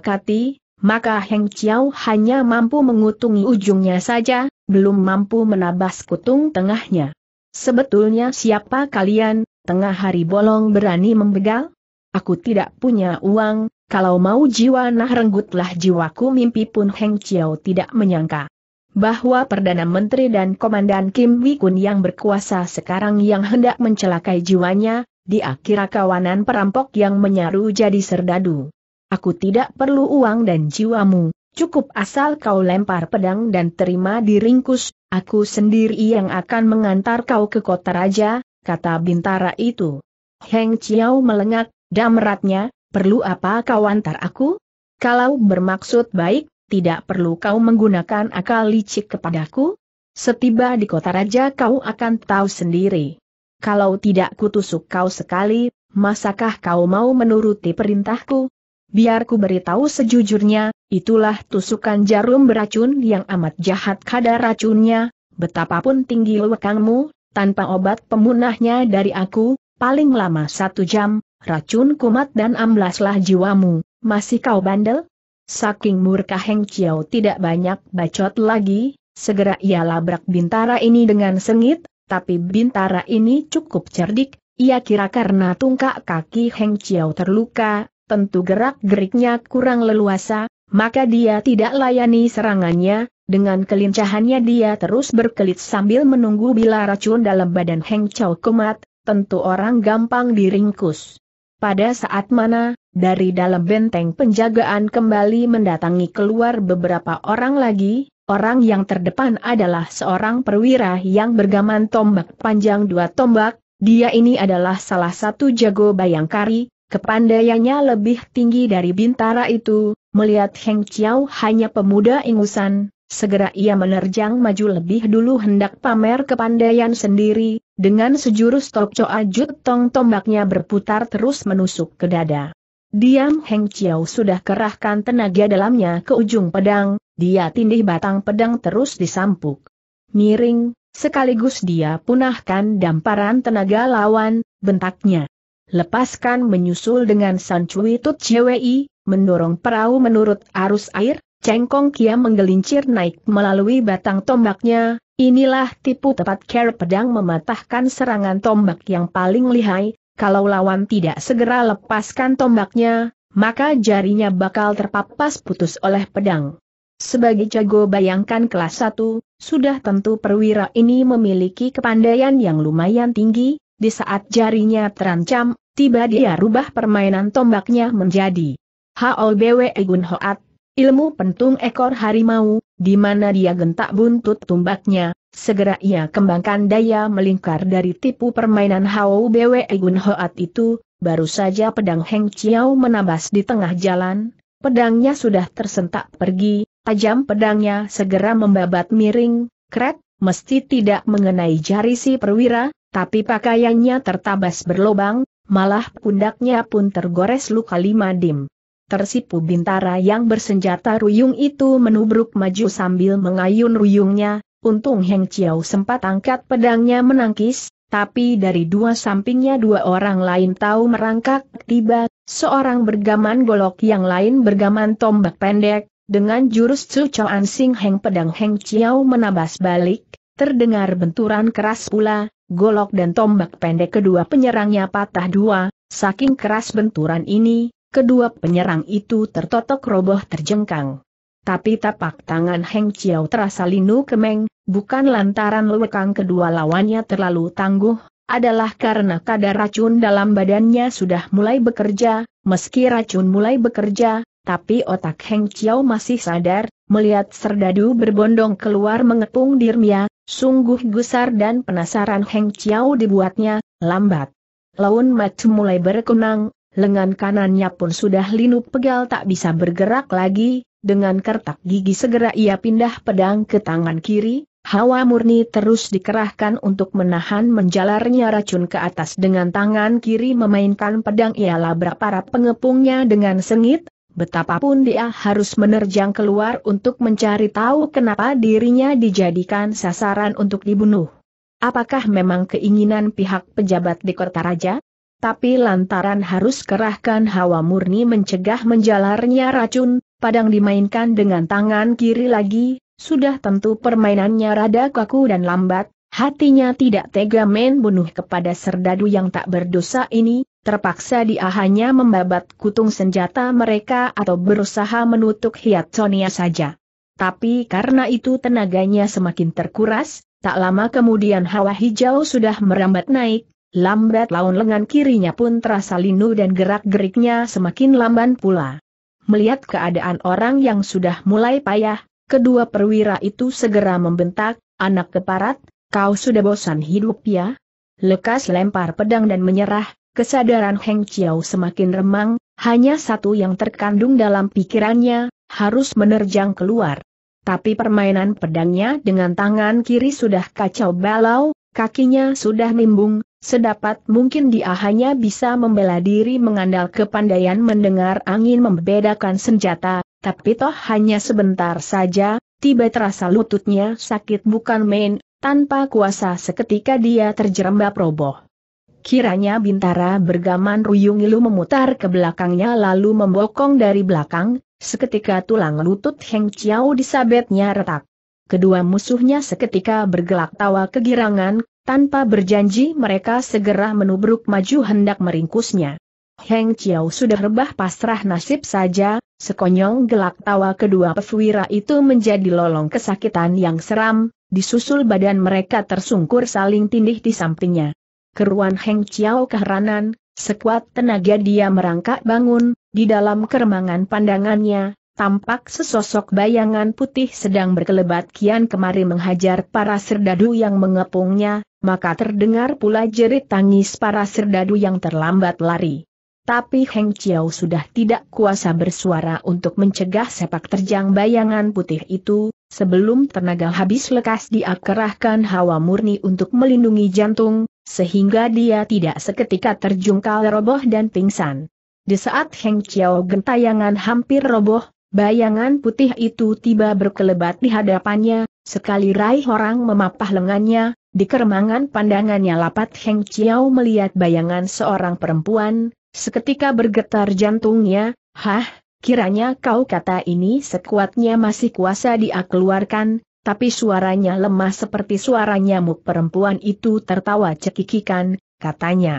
kati, maka Heng Chiao hanya mampu mengutungi ujungnya saja, belum mampu menabas kutung tengahnya. Sebetulnya siapa kalian, tengah hari bolong berani membegal? Aku tidak punya uang, kalau mau jiwa nah renggutlah jiwaku mimpi pun Heng Chiao tidak menyangka bahwa Perdana Menteri dan Komandan Kim Wi Kun yang berkuasa sekarang yang hendak mencelakai jiwanya, di akhir kawanan perampok yang menyaru jadi serdadu. Aku tidak perlu uang dan jiwamu, Cukup asal kau lempar pedang dan terima diringkus, aku sendiri yang akan mengantar kau ke kota raja, kata bintara itu. Heng Chiao melengak, damratnya, perlu apa kau antar aku? Kalau bermaksud baik, tidak perlu kau menggunakan akal licik kepadaku? Setiba di kota raja kau akan tahu sendiri. Kalau tidak kutusuk kau sekali, masakah kau mau menuruti perintahku? Biar ku beritahu sejujurnya, itulah tusukan jarum beracun yang amat jahat kadar racunnya, betapapun tinggi lekangmu, tanpa obat pemunahnya dari aku, paling lama satu jam, racun kumat dan amblaslah jiwamu, masih kau bandel? Saking murka Heng Chiao tidak banyak bacot lagi, segera ia labrak bintara ini dengan sengit, tapi bintara ini cukup cerdik, ia kira karena tungkak kaki Heng Chiao terluka, tentu gerak-geriknya kurang leluasa, maka dia tidak layani serangannya, dengan kelincahannya dia terus berkelit sambil menunggu bila racun dalam badan Heng Chow kumat, tentu orang gampang diringkus. Pada saat mana, dari dalam benteng penjagaan kembali mendatangi keluar beberapa orang lagi, orang yang terdepan adalah seorang perwira yang bergaman tombak panjang dua tombak, dia ini adalah salah satu jago bayangkari, Kepandaiannya lebih tinggi dari bintara itu, melihat Heng Chiao hanya pemuda ingusan, segera ia menerjang maju lebih dulu hendak pamer kepandaian sendiri, dengan sejurus tokco ajut tong tombaknya berputar terus menusuk ke dada. Diam Heng Chiao sudah kerahkan tenaga dalamnya ke ujung pedang, dia tindih batang pedang terus disampuk. Miring, sekaligus dia punahkan damparan tenaga lawan, bentaknya. Lepaskan menyusul dengan San Cui Tut Cwi, mendorong perahu menurut arus air, Cengkong Kia menggelincir naik melalui batang tombaknya, inilah tipu tepat care pedang mematahkan serangan tombak yang paling lihai, kalau lawan tidak segera lepaskan tombaknya, maka jarinya bakal terpapas putus oleh pedang. Sebagai jago bayangkan kelas 1, sudah tentu perwira ini memiliki kepandaian yang lumayan tinggi, di saat jarinya terancam tiba dia rubah permainan tombaknya menjadi HOBWE Gun Hoat, ilmu pentung ekor harimau, di mana dia gentak buntut tombaknya, segera ia kembangkan daya melingkar dari tipu permainan HOBWE Gun Hoat itu, baru saja pedang Heng Chiao menabas di tengah jalan, pedangnya sudah tersentak pergi, tajam pedangnya segera membabat miring, kret, mesti tidak mengenai jari si perwira, tapi pakaiannya tertabas berlobang, malah pundaknya pun tergores luka lima dim. Tersipu bintara yang bersenjata ruyung itu menubruk maju sambil mengayun ruyungnya, untung Heng Chiao sempat angkat pedangnya menangkis, tapi dari dua sampingnya dua orang lain tahu merangkak tiba, seorang bergaman golok yang lain bergaman tombak pendek, dengan jurus cucu Choan Heng pedang Heng Chiao menabas balik, terdengar benturan keras pula, golok dan tombak pendek kedua penyerangnya patah dua, saking keras benturan ini, kedua penyerang itu tertotok roboh terjengkang. Tapi tapak tangan Heng Chiao terasa linu kemeng, bukan lantaran lewekang kedua lawannya terlalu tangguh, adalah karena kadar racun dalam badannya sudah mulai bekerja, meski racun mulai bekerja, tapi otak Heng Chiao masih sadar, melihat serdadu berbondong keluar mengepung dirmia, Sungguh gusar dan penasaran Heng Chiao dibuatnya, lambat. Laun Matu mulai berkenang, lengan kanannya pun sudah linu pegal tak bisa bergerak lagi, dengan kertak gigi segera ia pindah pedang ke tangan kiri, hawa murni terus dikerahkan untuk menahan menjalarnya racun ke atas dengan tangan kiri memainkan pedang ia labrak para pengepungnya dengan sengit, Betapapun dia harus menerjang keluar untuk mencari tahu kenapa dirinya dijadikan sasaran untuk dibunuh. Apakah memang keinginan pihak pejabat di kota raja? Tapi lantaran harus kerahkan hawa murni mencegah menjalarnya racun, padang dimainkan dengan tangan kiri lagi, sudah tentu permainannya rada kaku dan lambat, hatinya tidak tega men bunuh kepada serdadu yang tak berdosa ini, terpaksa dia hanya membabat kutung senjata mereka atau berusaha menutup hiat Sonia saja. Tapi karena itu tenaganya semakin terkuras, tak lama kemudian hawa hijau sudah merambat naik, lambat laun lengan kirinya pun terasa linu dan gerak-geriknya semakin lamban pula. Melihat keadaan orang yang sudah mulai payah, kedua perwira itu segera membentak, anak keparat, kau sudah bosan hidup ya? Lekas lempar pedang dan menyerah, kesadaran Heng Chiao semakin remang, hanya satu yang terkandung dalam pikirannya, harus menerjang keluar. Tapi permainan pedangnya dengan tangan kiri sudah kacau balau, kakinya sudah nimbung, sedapat mungkin dia hanya bisa membela diri mengandal kepandaian mendengar angin membedakan senjata, tapi toh hanya sebentar saja, tiba terasa lututnya sakit bukan main, tanpa kuasa seketika dia terjerembab roboh. Kiranya Bintara bergaman ruyung ilu memutar ke belakangnya lalu membokong dari belakang, seketika tulang lutut Heng Chiao disabetnya retak. Kedua musuhnya seketika bergelak tawa kegirangan, tanpa berjanji mereka segera menubruk maju hendak meringkusnya. Heng Chiao sudah rebah pasrah nasib saja, sekonyong gelak tawa kedua pesuwira itu menjadi lolong kesakitan yang seram, disusul badan mereka tersungkur saling tindih di sampingnya keruan Heng Chiao keheranan, sekuat tenaga dia merangkak bangun, di dalam keremangan pandangannya, tampak sesosok bayangan putih sedang berkelebat kian kemari menghajar para serdadu yang mengepungnya, maka terdengar pula jerit tangis para serdadu yang terlambat lari. Tapi Heng Chiao sudah tidak kuasa bersuara untuk mencegah sepak terjang bayangan putih itu, Sebelum tenaga habis lekas dia hawa murni untuk melindungi jantung, sehingga dia tidak seketika terjungkal roboh dan pingsan. Di saat Heng Chiao gentayangan hampir roboh, bayangan putih itu tiba berkelebat di hadapannya, sekali raih orang memapah lengannya, di keremangan pandangannya lapat Heng Chiao melihat bayangan seorang perempuan, seketika bergetar jantungnya, Hah, Kiranya kau kata ini sekuatnya masih kuasa dia keluarkan, tapi suaranya lemah seperti suara nyamuk perempuan itu tertawa cekikikan, katanya.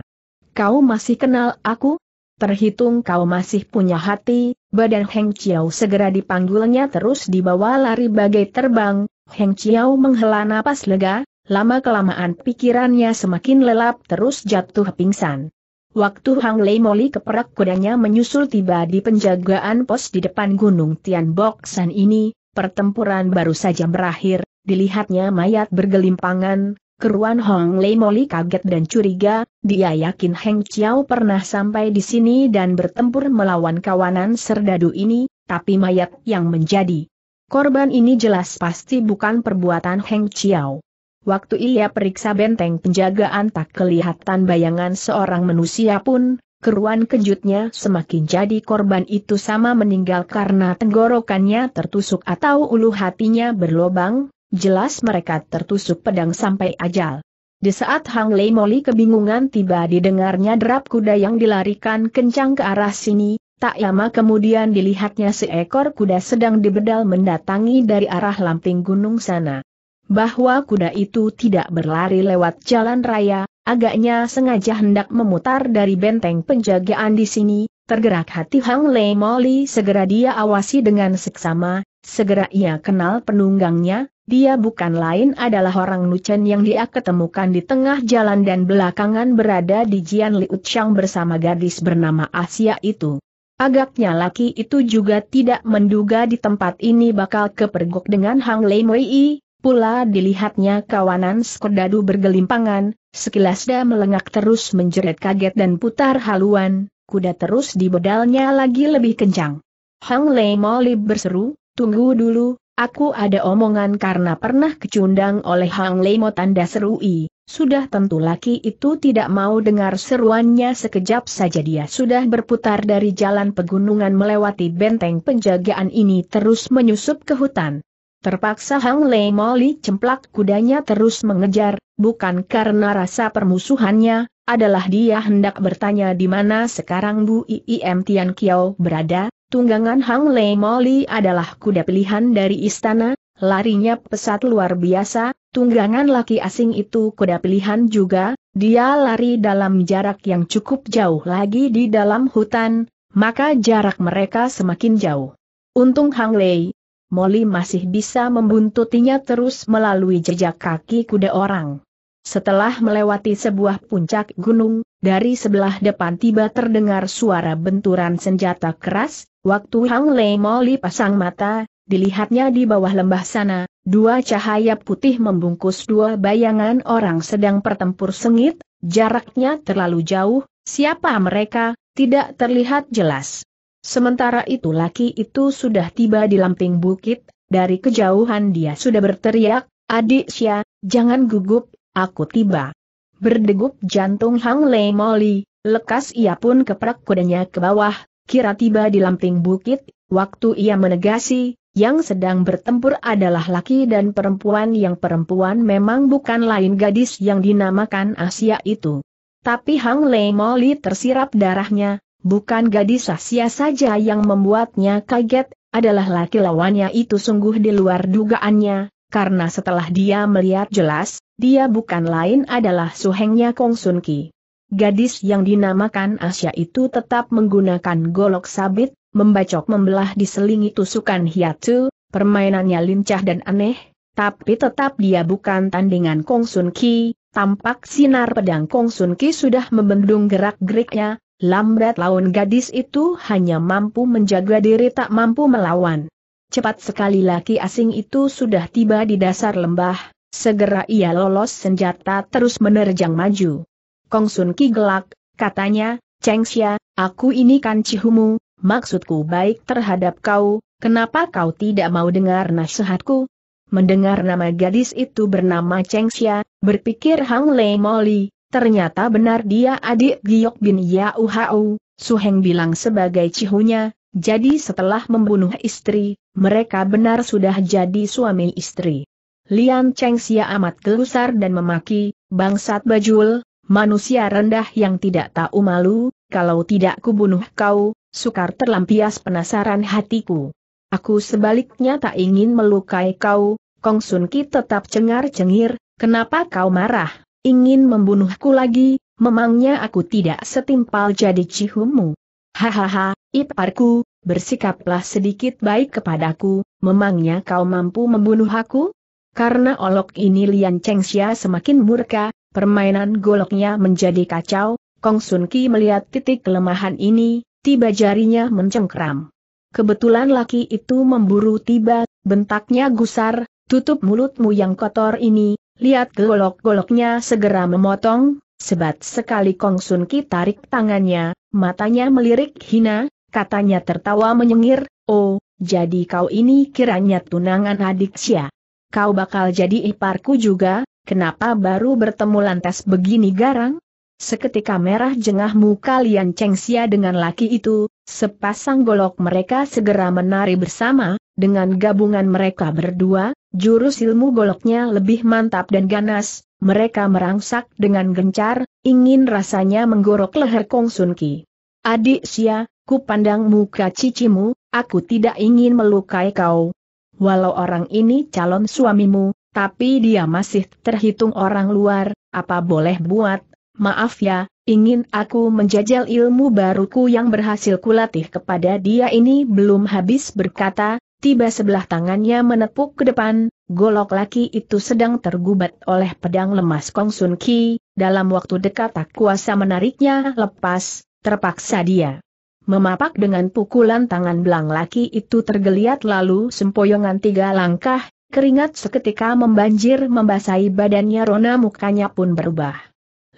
Kau masih kenal aku? Terhitung kau masih punya hati, badan Heng Chiao segera dipanggulnya terus dibawa lari bagai terbang, Heng Chiao menghela napas lega, lama-kelamaan pikirannya semakin lelap terus jatuh pingsan. Waktu Hang Lei Moli keperak kudanya menyusul tiba di penjagaan pos di depan Gunung Tian San ini, pertempuran baru saja berakhir, dilihatnya mayat bergelimpangan, keruan Hong Lei Moli kaget dan curiga, dia yakin Heng Chiao pernah sampai di sini dan bertempur melawan kawanan serdadu ini, tapi mayat yang menjadi korban ini jelas pasti bukan perbuatan Heng Chiao. Waktu ia periksa benteng penjagaan tak kelihatan bayangan seorang manusia pun, keruan kejutnya semakin jadi korban itu sama meninggal karena tenggorokannya tertusuk atau ulu hatinya berlobang, jelas mereka tertusuk pedang sampai ajal. Di saat Hang Lei Moli kebingungan tiba didengarnya derap kuda yang dilarikan kencang ke arah sini, tak lama kemudian dilihatnya seekor kuda sedang dibedal mendatangi dari arah lamping gunung sana bahwa kuda itu tidak berlari lewat jalan raya, agaknya sengaja hendak memutar dari benteng penjagaan di sini, tergerak hati Hang Lei Moli segera dia awasi dengan seksama, segera ia kenal penunggangnya, dia bukan lain adalah orang Nuchen yang dia ketemukan di tengah jalan dan belakangan berada di Jian Li Shang bersama gadis bernama Asia itu. Agaknya laki itu juga tidak menduga di tempat ini bakal kepergok dengan Hang Lei Mui, pula dilihatnya kawanan skodadu bergelimpangan, sekilas dia melengak terus menjerit kaget dan putar haluan, kuda terus dibodalnya lagi lebih kencang. Hang Lei Moli berseru, tunggu dulu, aku ada omongan karena pernah kecundang oleh Hang Lei Mo tanda serui. Sudah tentu laki itu tidak mau dengar seruannya sekejap saja dia sudah berputar dari jalan pegunungan melewati benteng penjagaan ini terus menyusup ke hutan. Terpaksa Hang Lei Moli cemplak kudanya terus mengejar, bukan karena rasa permusuhannya, adalah dia hendak bertanya di mana sekarang Bu Iim Tian Kiao berada, tunggangan Hang Lei Moli adalah kuda pilihan dari istana, larinya pesat luar biasa, tunggangan laki asing itu kuda pilihan juga, dia lari dalam jarak yang cukup jauh lagi di dalam hutan, maka jarak mereka semakin jauh. Untung Hang Lei, Molly masih bisa membuntutinya terus melalui jejak kaki kuda orang. Setelah melewati sebuah puncak gunung, dari sebelah depan tiba terdengar suara benturan senjata keras, waktu Hang Lei Molly pasang mata, dilihatnya di bawah lembah sana, dua cahaya putih membungkus dua bayangan orang sedang pertempur sengit, jaraknya terlalu jauh, siapa mereka, tidak terlihat jelas. Sementara itu laki itu sudah tiba di lamping bukit, dari kejauhan dia sudah berteriak, adik Xia, jangan gugup, aku tiba. Berdegup jantung Hang Lei Moli, lekas ia pun keprak kudanya ke bawah, kira tiba di lamping bukit, waktu ia menegasi, yang sedang bertempur adalah laki dan perempuan yang perempuan memang bukan lain gadis yang dinamakan Asia itu. Tapi Hang Lei Moli tersirap darahnya, Bukan gadis Asia saja yang membuatnya kaget, adalah laki lawannya itu sungguh di luar dugaannya, karena setelah dia melihat jelas, dia bukan lain adalah suhengnya Kong Sun Ki. Gadis yang dinamakan Asia itu tetap menggunakan golok sabit, membacok membelah diselingi tusukan hiatu, permainannya lincah dan aneh, tapi tetap dia bukan tandingan Kong Sun Ki, tampak sinar pedang Kong Sun Ki sudah membendung gerak-geriknya, Lambat laun gadis itu hanya mampu menjaga diri tak mampu melawan. Cepat sekali laki asing itu sudah tiba di dasar lembah, segera ia lolos senjata terus menerjang maju. Kong Sun Ki gelak, katanya, Cheng Xia, aku ini kan cihumu, maksudku baik terhadap kau, kenapa kau tidak mau dengar nasihatku? Mendengar nama gadis itu bernama Cheng Xia, berpikir Hang Lei Moli, Ternyata benar dia adik Giok bin Yauhau, Suheng bilang sebagai cihunya, jadi setelah membunuh istri, mereka benar sudah jadi suami istri. Lian Cheng Xia amat gelusar dan memaki, bangsat bajul, manusia rendah yang tidak tahu malu, kalau tidak kubunuh kau, sukar terlampias penasaran hatiku. Aku sebaliknya tak ingin melukai kau, Kong Sun Ki tetap cengar-cengir, kenapa kau marah? ingin membunuhku lagi, memangnya aku tidak setimpal jadi cihumu. Hahaha, iparku, bersikaplah sedikit baik kepadaku, memangnya kau mampu membunuh aku? Karena olok ini Lian Chengxia semakin murka, permainan goloknya menjadi kacau, Kong Sun Ki melihat titik kelemahan ini, tiba jarinya mencengkram. Kebetulan laki itu memburu tiba, bentaknya gusar, tutup mulutmu yang kotor ini, Lihat golok-goloknya segera memotong, sebat sekali Kong Sun Ki tarik tangannya, matanya melirik hina, katanya tertawa menyengir, oh, jadi kau ini kiranya tunangan adik Sia. Kau bakal jadi iparku juga, kenapa baru bertemu lantas begini garang? Seketika merah jengah muka Lian Cheng Xia dengan laki itu, sepasang golok mereka segera menari bersama, dengan gabungan mereka berdua, jurus ilmu goloknya lebih mantap dan ganas, mereka merangsak dengan gencar, ingin rasanya menggorok leher Kong Sun Ki. Adik Sia, ku pandang muka cicimu, aku tidak ingin melukai kau. Walau orang ini calon suamimu, tapi dia masih terhitung orang luar, apa boleh buat, maaf ya, ingin aku menjajal ilmu baruku yang berhasil kulatih kepada dia ini belum habis berkata, tiba sebelah tangannya menepuk ke depan, golok laki itu sedang tergubat oleh pedang lemas Kong Sun Ki, dalam waktu dekat tak kuasa menariknya lepas, terpaksa dia. Memapak dengan pukulan tangan belang laki itu tergeliat lalu sempoyongan tiga langkah, keringat seketika membanjir membasahi badannya rona mukanya pun berubah.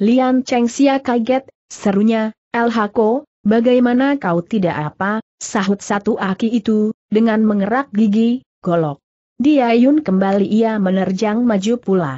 Lian Cheng Xia kaget, serunya, El Hako, bagaimana kau tidak apa, sahut satu aki itu, dengan mengerak gigi, golok. Diayun kembali ia menerjang maju pula.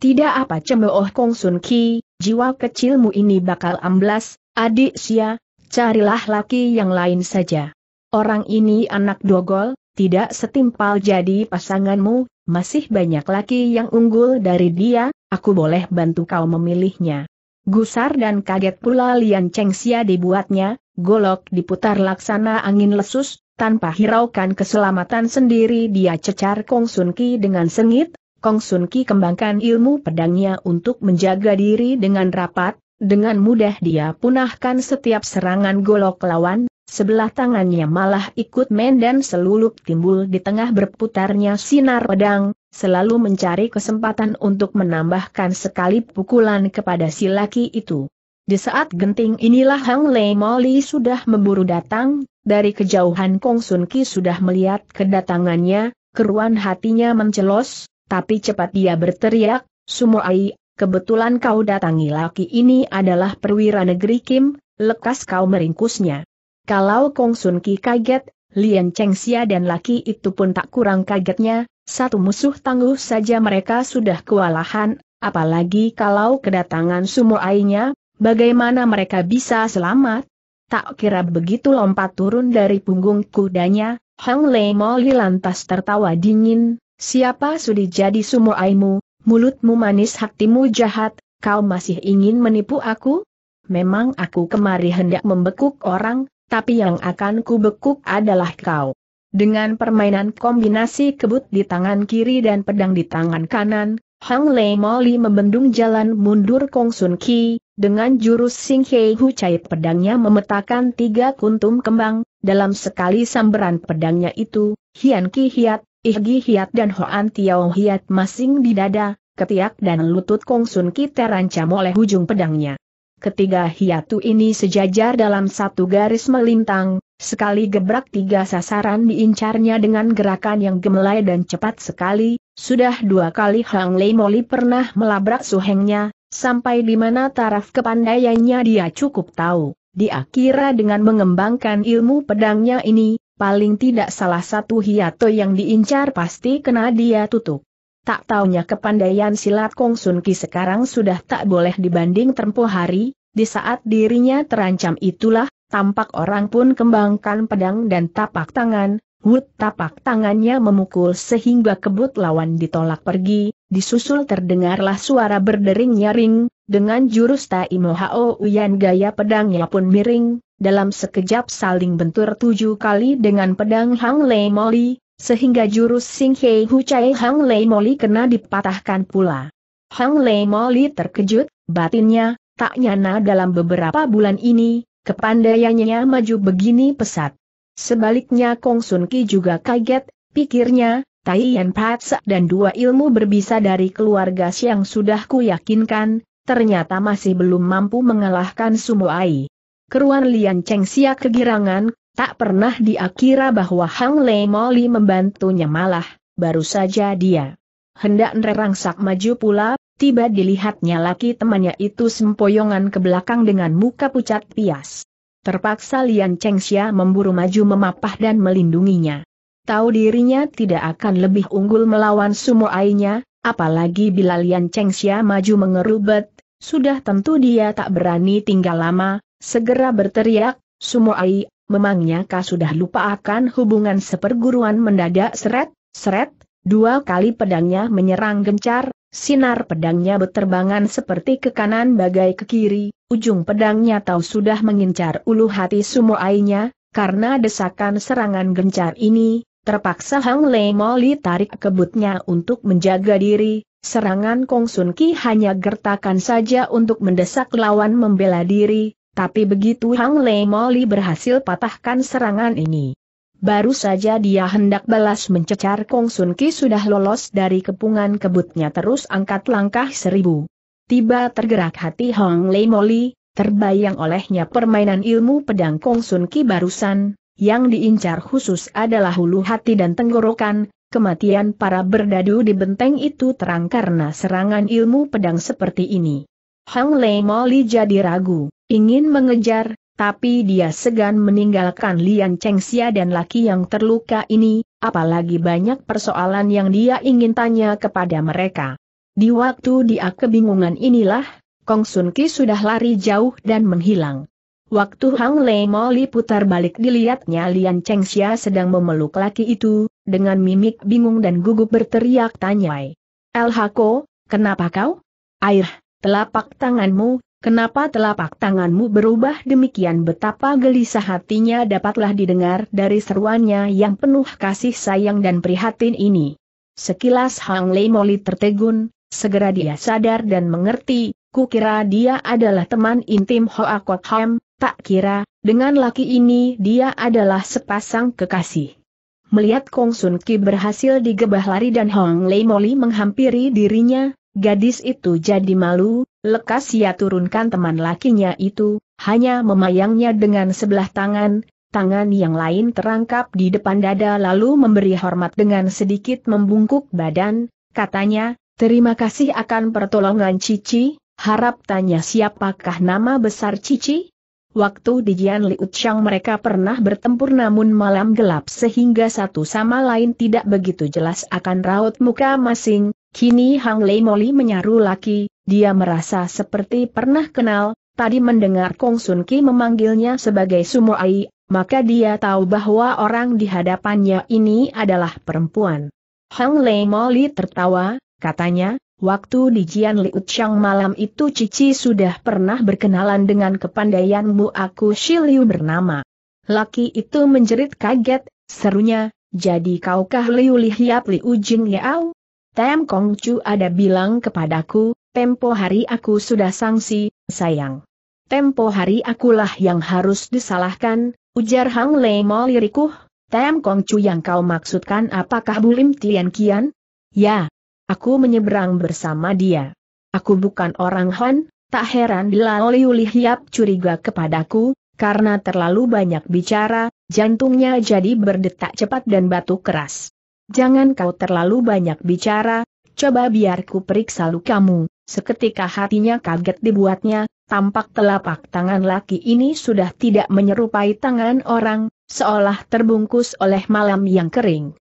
Tidak apa cemooh Kong Sun Ki, jiwa kecilmu ini bakal amblas, adik sia, carilah laki yang lain saja. Orang ini anak dogol, tidak setimpal jadi pasanganmu, masih banyak laki yang unggul dari dia, aku boleh bantu kau memilihnya. Gusar dan kaget pula Lian Chengxia dibuatnya, golok diputar laksana angin lesus, tanpa hiraukan keselamatan sendiri dia cecar Kong Sun Ki dengan sengit, Kong Sun Ki kembangkan ilmu pedangnya untuk menjaga diri dengan rapat, dengan mudah dia punahkan setiap serangan golok lawan, Sebelah tangannya malah ikut men dan selulup timbul di tengah berputarnya sinar pedang, selalu mencari kesempatan untuk menambahkan sekali pukulan kepada si laki itu. Di saat genting inilah Hang Lei Moli sudah memburu datang, dari kejauhan Kong Sun Ki sudah melihat kedatangannya, keruan hatinya mencelos, tapi cepat dia berteriak, Sumoai, kebetulan kau datangi laki ini adalah perwira negeri Kim, lekas kau meringkusnya. Kalau Kong Sun Ki kaget, Lian Cheng Xia dan laki itu pun tak kurang kagetnya, satu musuh tangguh saja mereka sudah kewalahan, apalagi kalau kedatangan sumuainya, bagaimana mereka bisa selamat? Tak kira begitu lompat turun dari punggung kudanya, Hong Lei Moli lantas tertawa dingin, siapa sudi jadi Aimu? mulutmu manis hatimu jahat, kau masih ingin menipu aku? Memang aku kemari hendak membekuk orang, tapi yang akan kubekuk adalah kau. Dengan permainan kombinasi kebut di tangan kiri dan pedang di tangan kanan, Hang Lei Moli membendung jalan mundur Kong Sun Ki, dengan jurus Sing Hei Hu Chai pedangnya memetakan tiga kuntum kembang, dalam sekali samberan pedangnya itu, Hian Ki Hiat, Ih Gi Hiat dan Hoan Tiao Hiat masing di dada, ketiak dan lutut Kong Sun Ki terancam oleh ujung pedangnya. Ketiga hiatu ini sejajar dalam satu garis melintang, sekali gebrak tiga sasaran diincarnya dengan gerakan yang gemelai dan cepat sekali, sudah dua kali Hang Lei Moli pernah melabrak suhengnya, sampai di mana taraf kepandaiannya dia cukup tahu. Dia kira dengan mengembangkan ilmu pedangnya ini, paling tidak salah satu hiato yang diincar pasti kena dia tutup. Tak taunya kepandaian silat Kong Sun Ki sekarang sudah tak boleh dibanding tempo hari, di saat dirinya terancam itulah, tampak orang pun kembangkan pedang dan tapak tangan, hut tapak tangannya memukul sehingga kebut lawan ditolak pergi, disusul terdengarlah suara berdering nyaring, dengan jurus Tai Mo Hao Uyan gaya pedangnya pun miring, dalam sekejap saling bentur tujuh kali dengan pedang Hang Lei Moli, sehingga jurus Sing Hei Hu Chai Hang Lei Moli kena dipatahkan pula. Hang Lei Moli terkejut, batinnya, tak nyana dalam beberapa bulan ini, kepandaiannya maju begini pesat. Sebaliknya Kong Sun Ki juga kaget, pikirnya, Tai Yan Patsa dan dua ilmu berbisa dari keluarga Siang sudah kuyakinkan, ternyata masih belum mampu mengalahkan Sumo Ai. Keruan Lian Cheng Sia kegirangan, Tak pernah diakira bahwa Hang Lei Moli membantunya malah, baru saja dia hendak nerangsak maju pula, tiba dilihatnya laki temannya itu sempoyongan ke belakang dengan muka pucat pias. Terpaksa Lian Chengxia memburu maju memapah dan melindunginya. Tahu dirinya tidak akan lebih unggul melawan Sumo Ainya, apalagi bila Lian Chengxia maju mengerubet, sudah tentu dia tak berani tinggal lama, segera berteriak, Sumo Ai memangnya kau sudah lupa akan hubungan seperguruan mendadak seret, seret, dua kali pedangnya menyerang gencar, sinar pedangnya berterbangan seperti ke kanan bagai ke kiri, ujung pedangnya tahu sudah mengincar ulu hati sumo ainya. karena desakan serangan gencar ini, terpaksa Hang Le Moli tarik kebutnya untuk menjaga diri, Serangan Kong Sun Ki hanya gertakan saja untuk mendesak lawan membela diri, tapi begitu Hang Lei Moli berhasil patahkan serangan ini. Baru saja dia hendak balas mencecar Kong Sun Ki sudah lolos dari kepungan kebutnya terus angkat langkah seribu. Tiba tergerak hati Hong Lei Moli, terbayang olehnya permainan ilmu pedang Kong Sun Ki barusan, yang diincar khusus adalah hulu hati dan tenggorokan, kematian para berdadu di benteng itu terang karena serangan ilmu pedang seperti ini. Hong Lei Moli jadi ragu. Ingin mengejar, tapi dia segan meninggalkan Lian Chengxia dan laki yang terluka ini, apalagi banyak persoalan yang dia ingin tanya kepada mereka. Di waktu dia kebingungan inilah, Kong Sun Ki sudah lari jauh dan menghilang. Waktu Hang Lei Moli putar balik dilihatnya Lian Chengxia sedang memeluk laki itu, dengan mimik bingung dan gugup berteriak tanyai. El Hako, kenapa kau? Air, telapak tanganmu, Kenapa telapak tanganmu berubah demikian betapa gelisah hatinya dapatlah didengar dari seruannya yang penuh kasih sayang dan prihatin ini. Sekilas Hang Lei Moli tertegun, segera dia sadar dan mengerti, kukira dia adalah teman intim Hoa Kok Ham, tak kira, dengan laki ini dia adalah sepasang kekasih. Melihat Kong Sun Ki berhasil digebah lari dan Hong Lei Moli menghampiri dirinya, Gadis itu jadi malu, lekas ia turunkan teman lakinya itu, hanya memayangnya dengan sebelah tangan, tangan yang lain terangkap di depan dada lalu memberi hormat dengan sedikit membungkuk badan, katanya, terima kasih akan pertolongan Cici, harap tanya siapakah nama besar Cici? Waktu di Jian Li mereka pernah bertempur namun malam gelap sehingga satu sama lain tidak begitu jelas akan raut muka masing, Kini Hang Lei Moli menyaru laki, dia merasa seperti pernah kenal, tadi mendengar Kong Sun Ki memanggilnya sebagai Sumo Ai, maka dia tahu bahwa orang di hadapannya ini adalah perempuan. Hang Lei Moli tertawa, katanya, waktu di Jian Li Chang malam itu Cici sudah pernah berkenalan dengan kepandaianmu aku Shiliu bernama. Laki itu menjerit kaget, serunya, jadi kaukah Liu Lihiap Liu Jing Yao? Tem Kongcu ada bilang kepadaku, tempo hari aku sudah sanksi, sayang. Tempo hari akulah yang harus disalahkan, ujar Hang Lei liriku. Tem Kongcu yang kau maksudkan apakah Bulim Tian Kian? Ya, aku menyeberang bersama dia. Aku bukan orang Han, tak heran Liuli Hiap curiga kepadaku, karena terlalu banyak bicara, jantungnya jadi berdetak cepat dan batuk keras jangan kau terlalu banyak bicara, coba biarku ku periksa lukamu. Seketika hatinya kaget dibuatnya, tampak telapak tangan laki ini sudah tidak menyerupai tangan orang, seolah terbungkus oleh malam yang kering.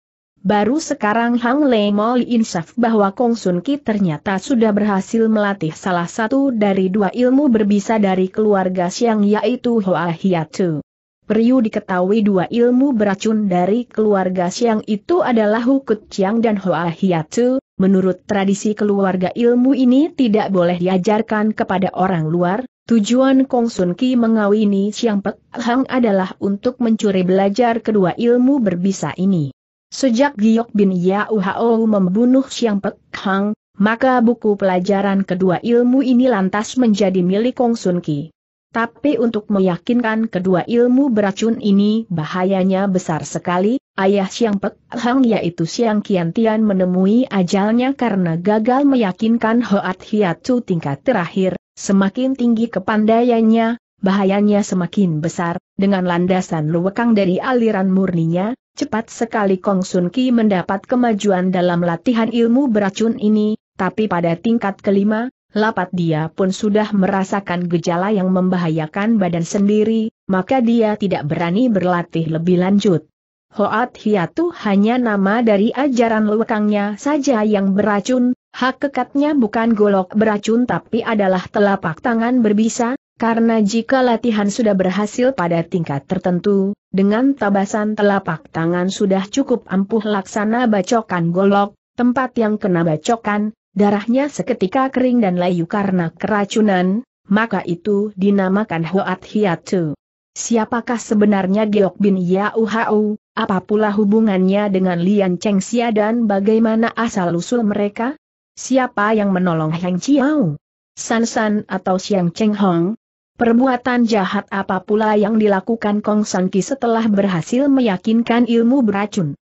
Baru sekarang Hang Lei Mol insaf bahwa Kong Sun Ki ternyata sudah berhasil melatih salah satu dari dua ilmu berbisa dari keluarga Xiang yaitu Hoa Hiatu. Periu diketahui dua ilmu beracun dari keluarga Siang itu adalah Hukut Chiang dan Hoa hiatu. menurut tradisi keluarga ilmu ini tidak boleh diajarkan kepada orang luar, tujuan Kong Sun Ki mengawini Siang Pek Hang adalah untuk mencuri belajar kedua ilmu berbisa ini. Sejak Giok Bin ya Hao membunuh Siang Pek Hang, maka buku pelajaran kedua ilmu ini lantas menjadi milik Kong Sun Ki. Tapi untuk meyakinkan kedua ilmu beracun ini bahayanya besar sekali, ayah Siang Pek Hang yaitu Siang Kian Tian menemui ajalnya karena gagal meyakinkan Hoat Hiatu tingkat terakhir, semakin tinggi kepandaiannya, bahayanya semakin besar, dengan landasan luwekang dari aliran murninya, cepat sekali Kong Sun Ki mendapat kemajuan dalam latihan ilmu beracun ini, tapi pada tingkat kelima, lapat dia pun sudah merasakan gejala yang membahayakan badan sendiri, maka dia tidak berani berlatih lebih lanjut. Hoat Hiatu hanya nama dari ajaran lewekangnya saja yang beracun, hak kekatnya bukan golok beracun tapi adalah telapak tangan berbisa, karena jika latihan sudah berhasil pada tingkat tertentu, dengan tabasan telapak tangan sudah cukup ampuh laksana bacokan golok, tempat yang kena bacokan, Darahnya seketika kering dan layu karena keracunan, maka itu dinamakan Hoat Hiatu. Siapakah sebenarnya Geok bin Yau Hau, apa pula hubungannya dengan Lian Cheng Xia dan bagaimana asal-usul mereka? Siapa yang menolong Heng Chiao? San San atau Xiang Cheng Hong? Perbuatan jahat apa pula yang dilakukan Kong San setelah berhasil meyakinkan ilmu beracun?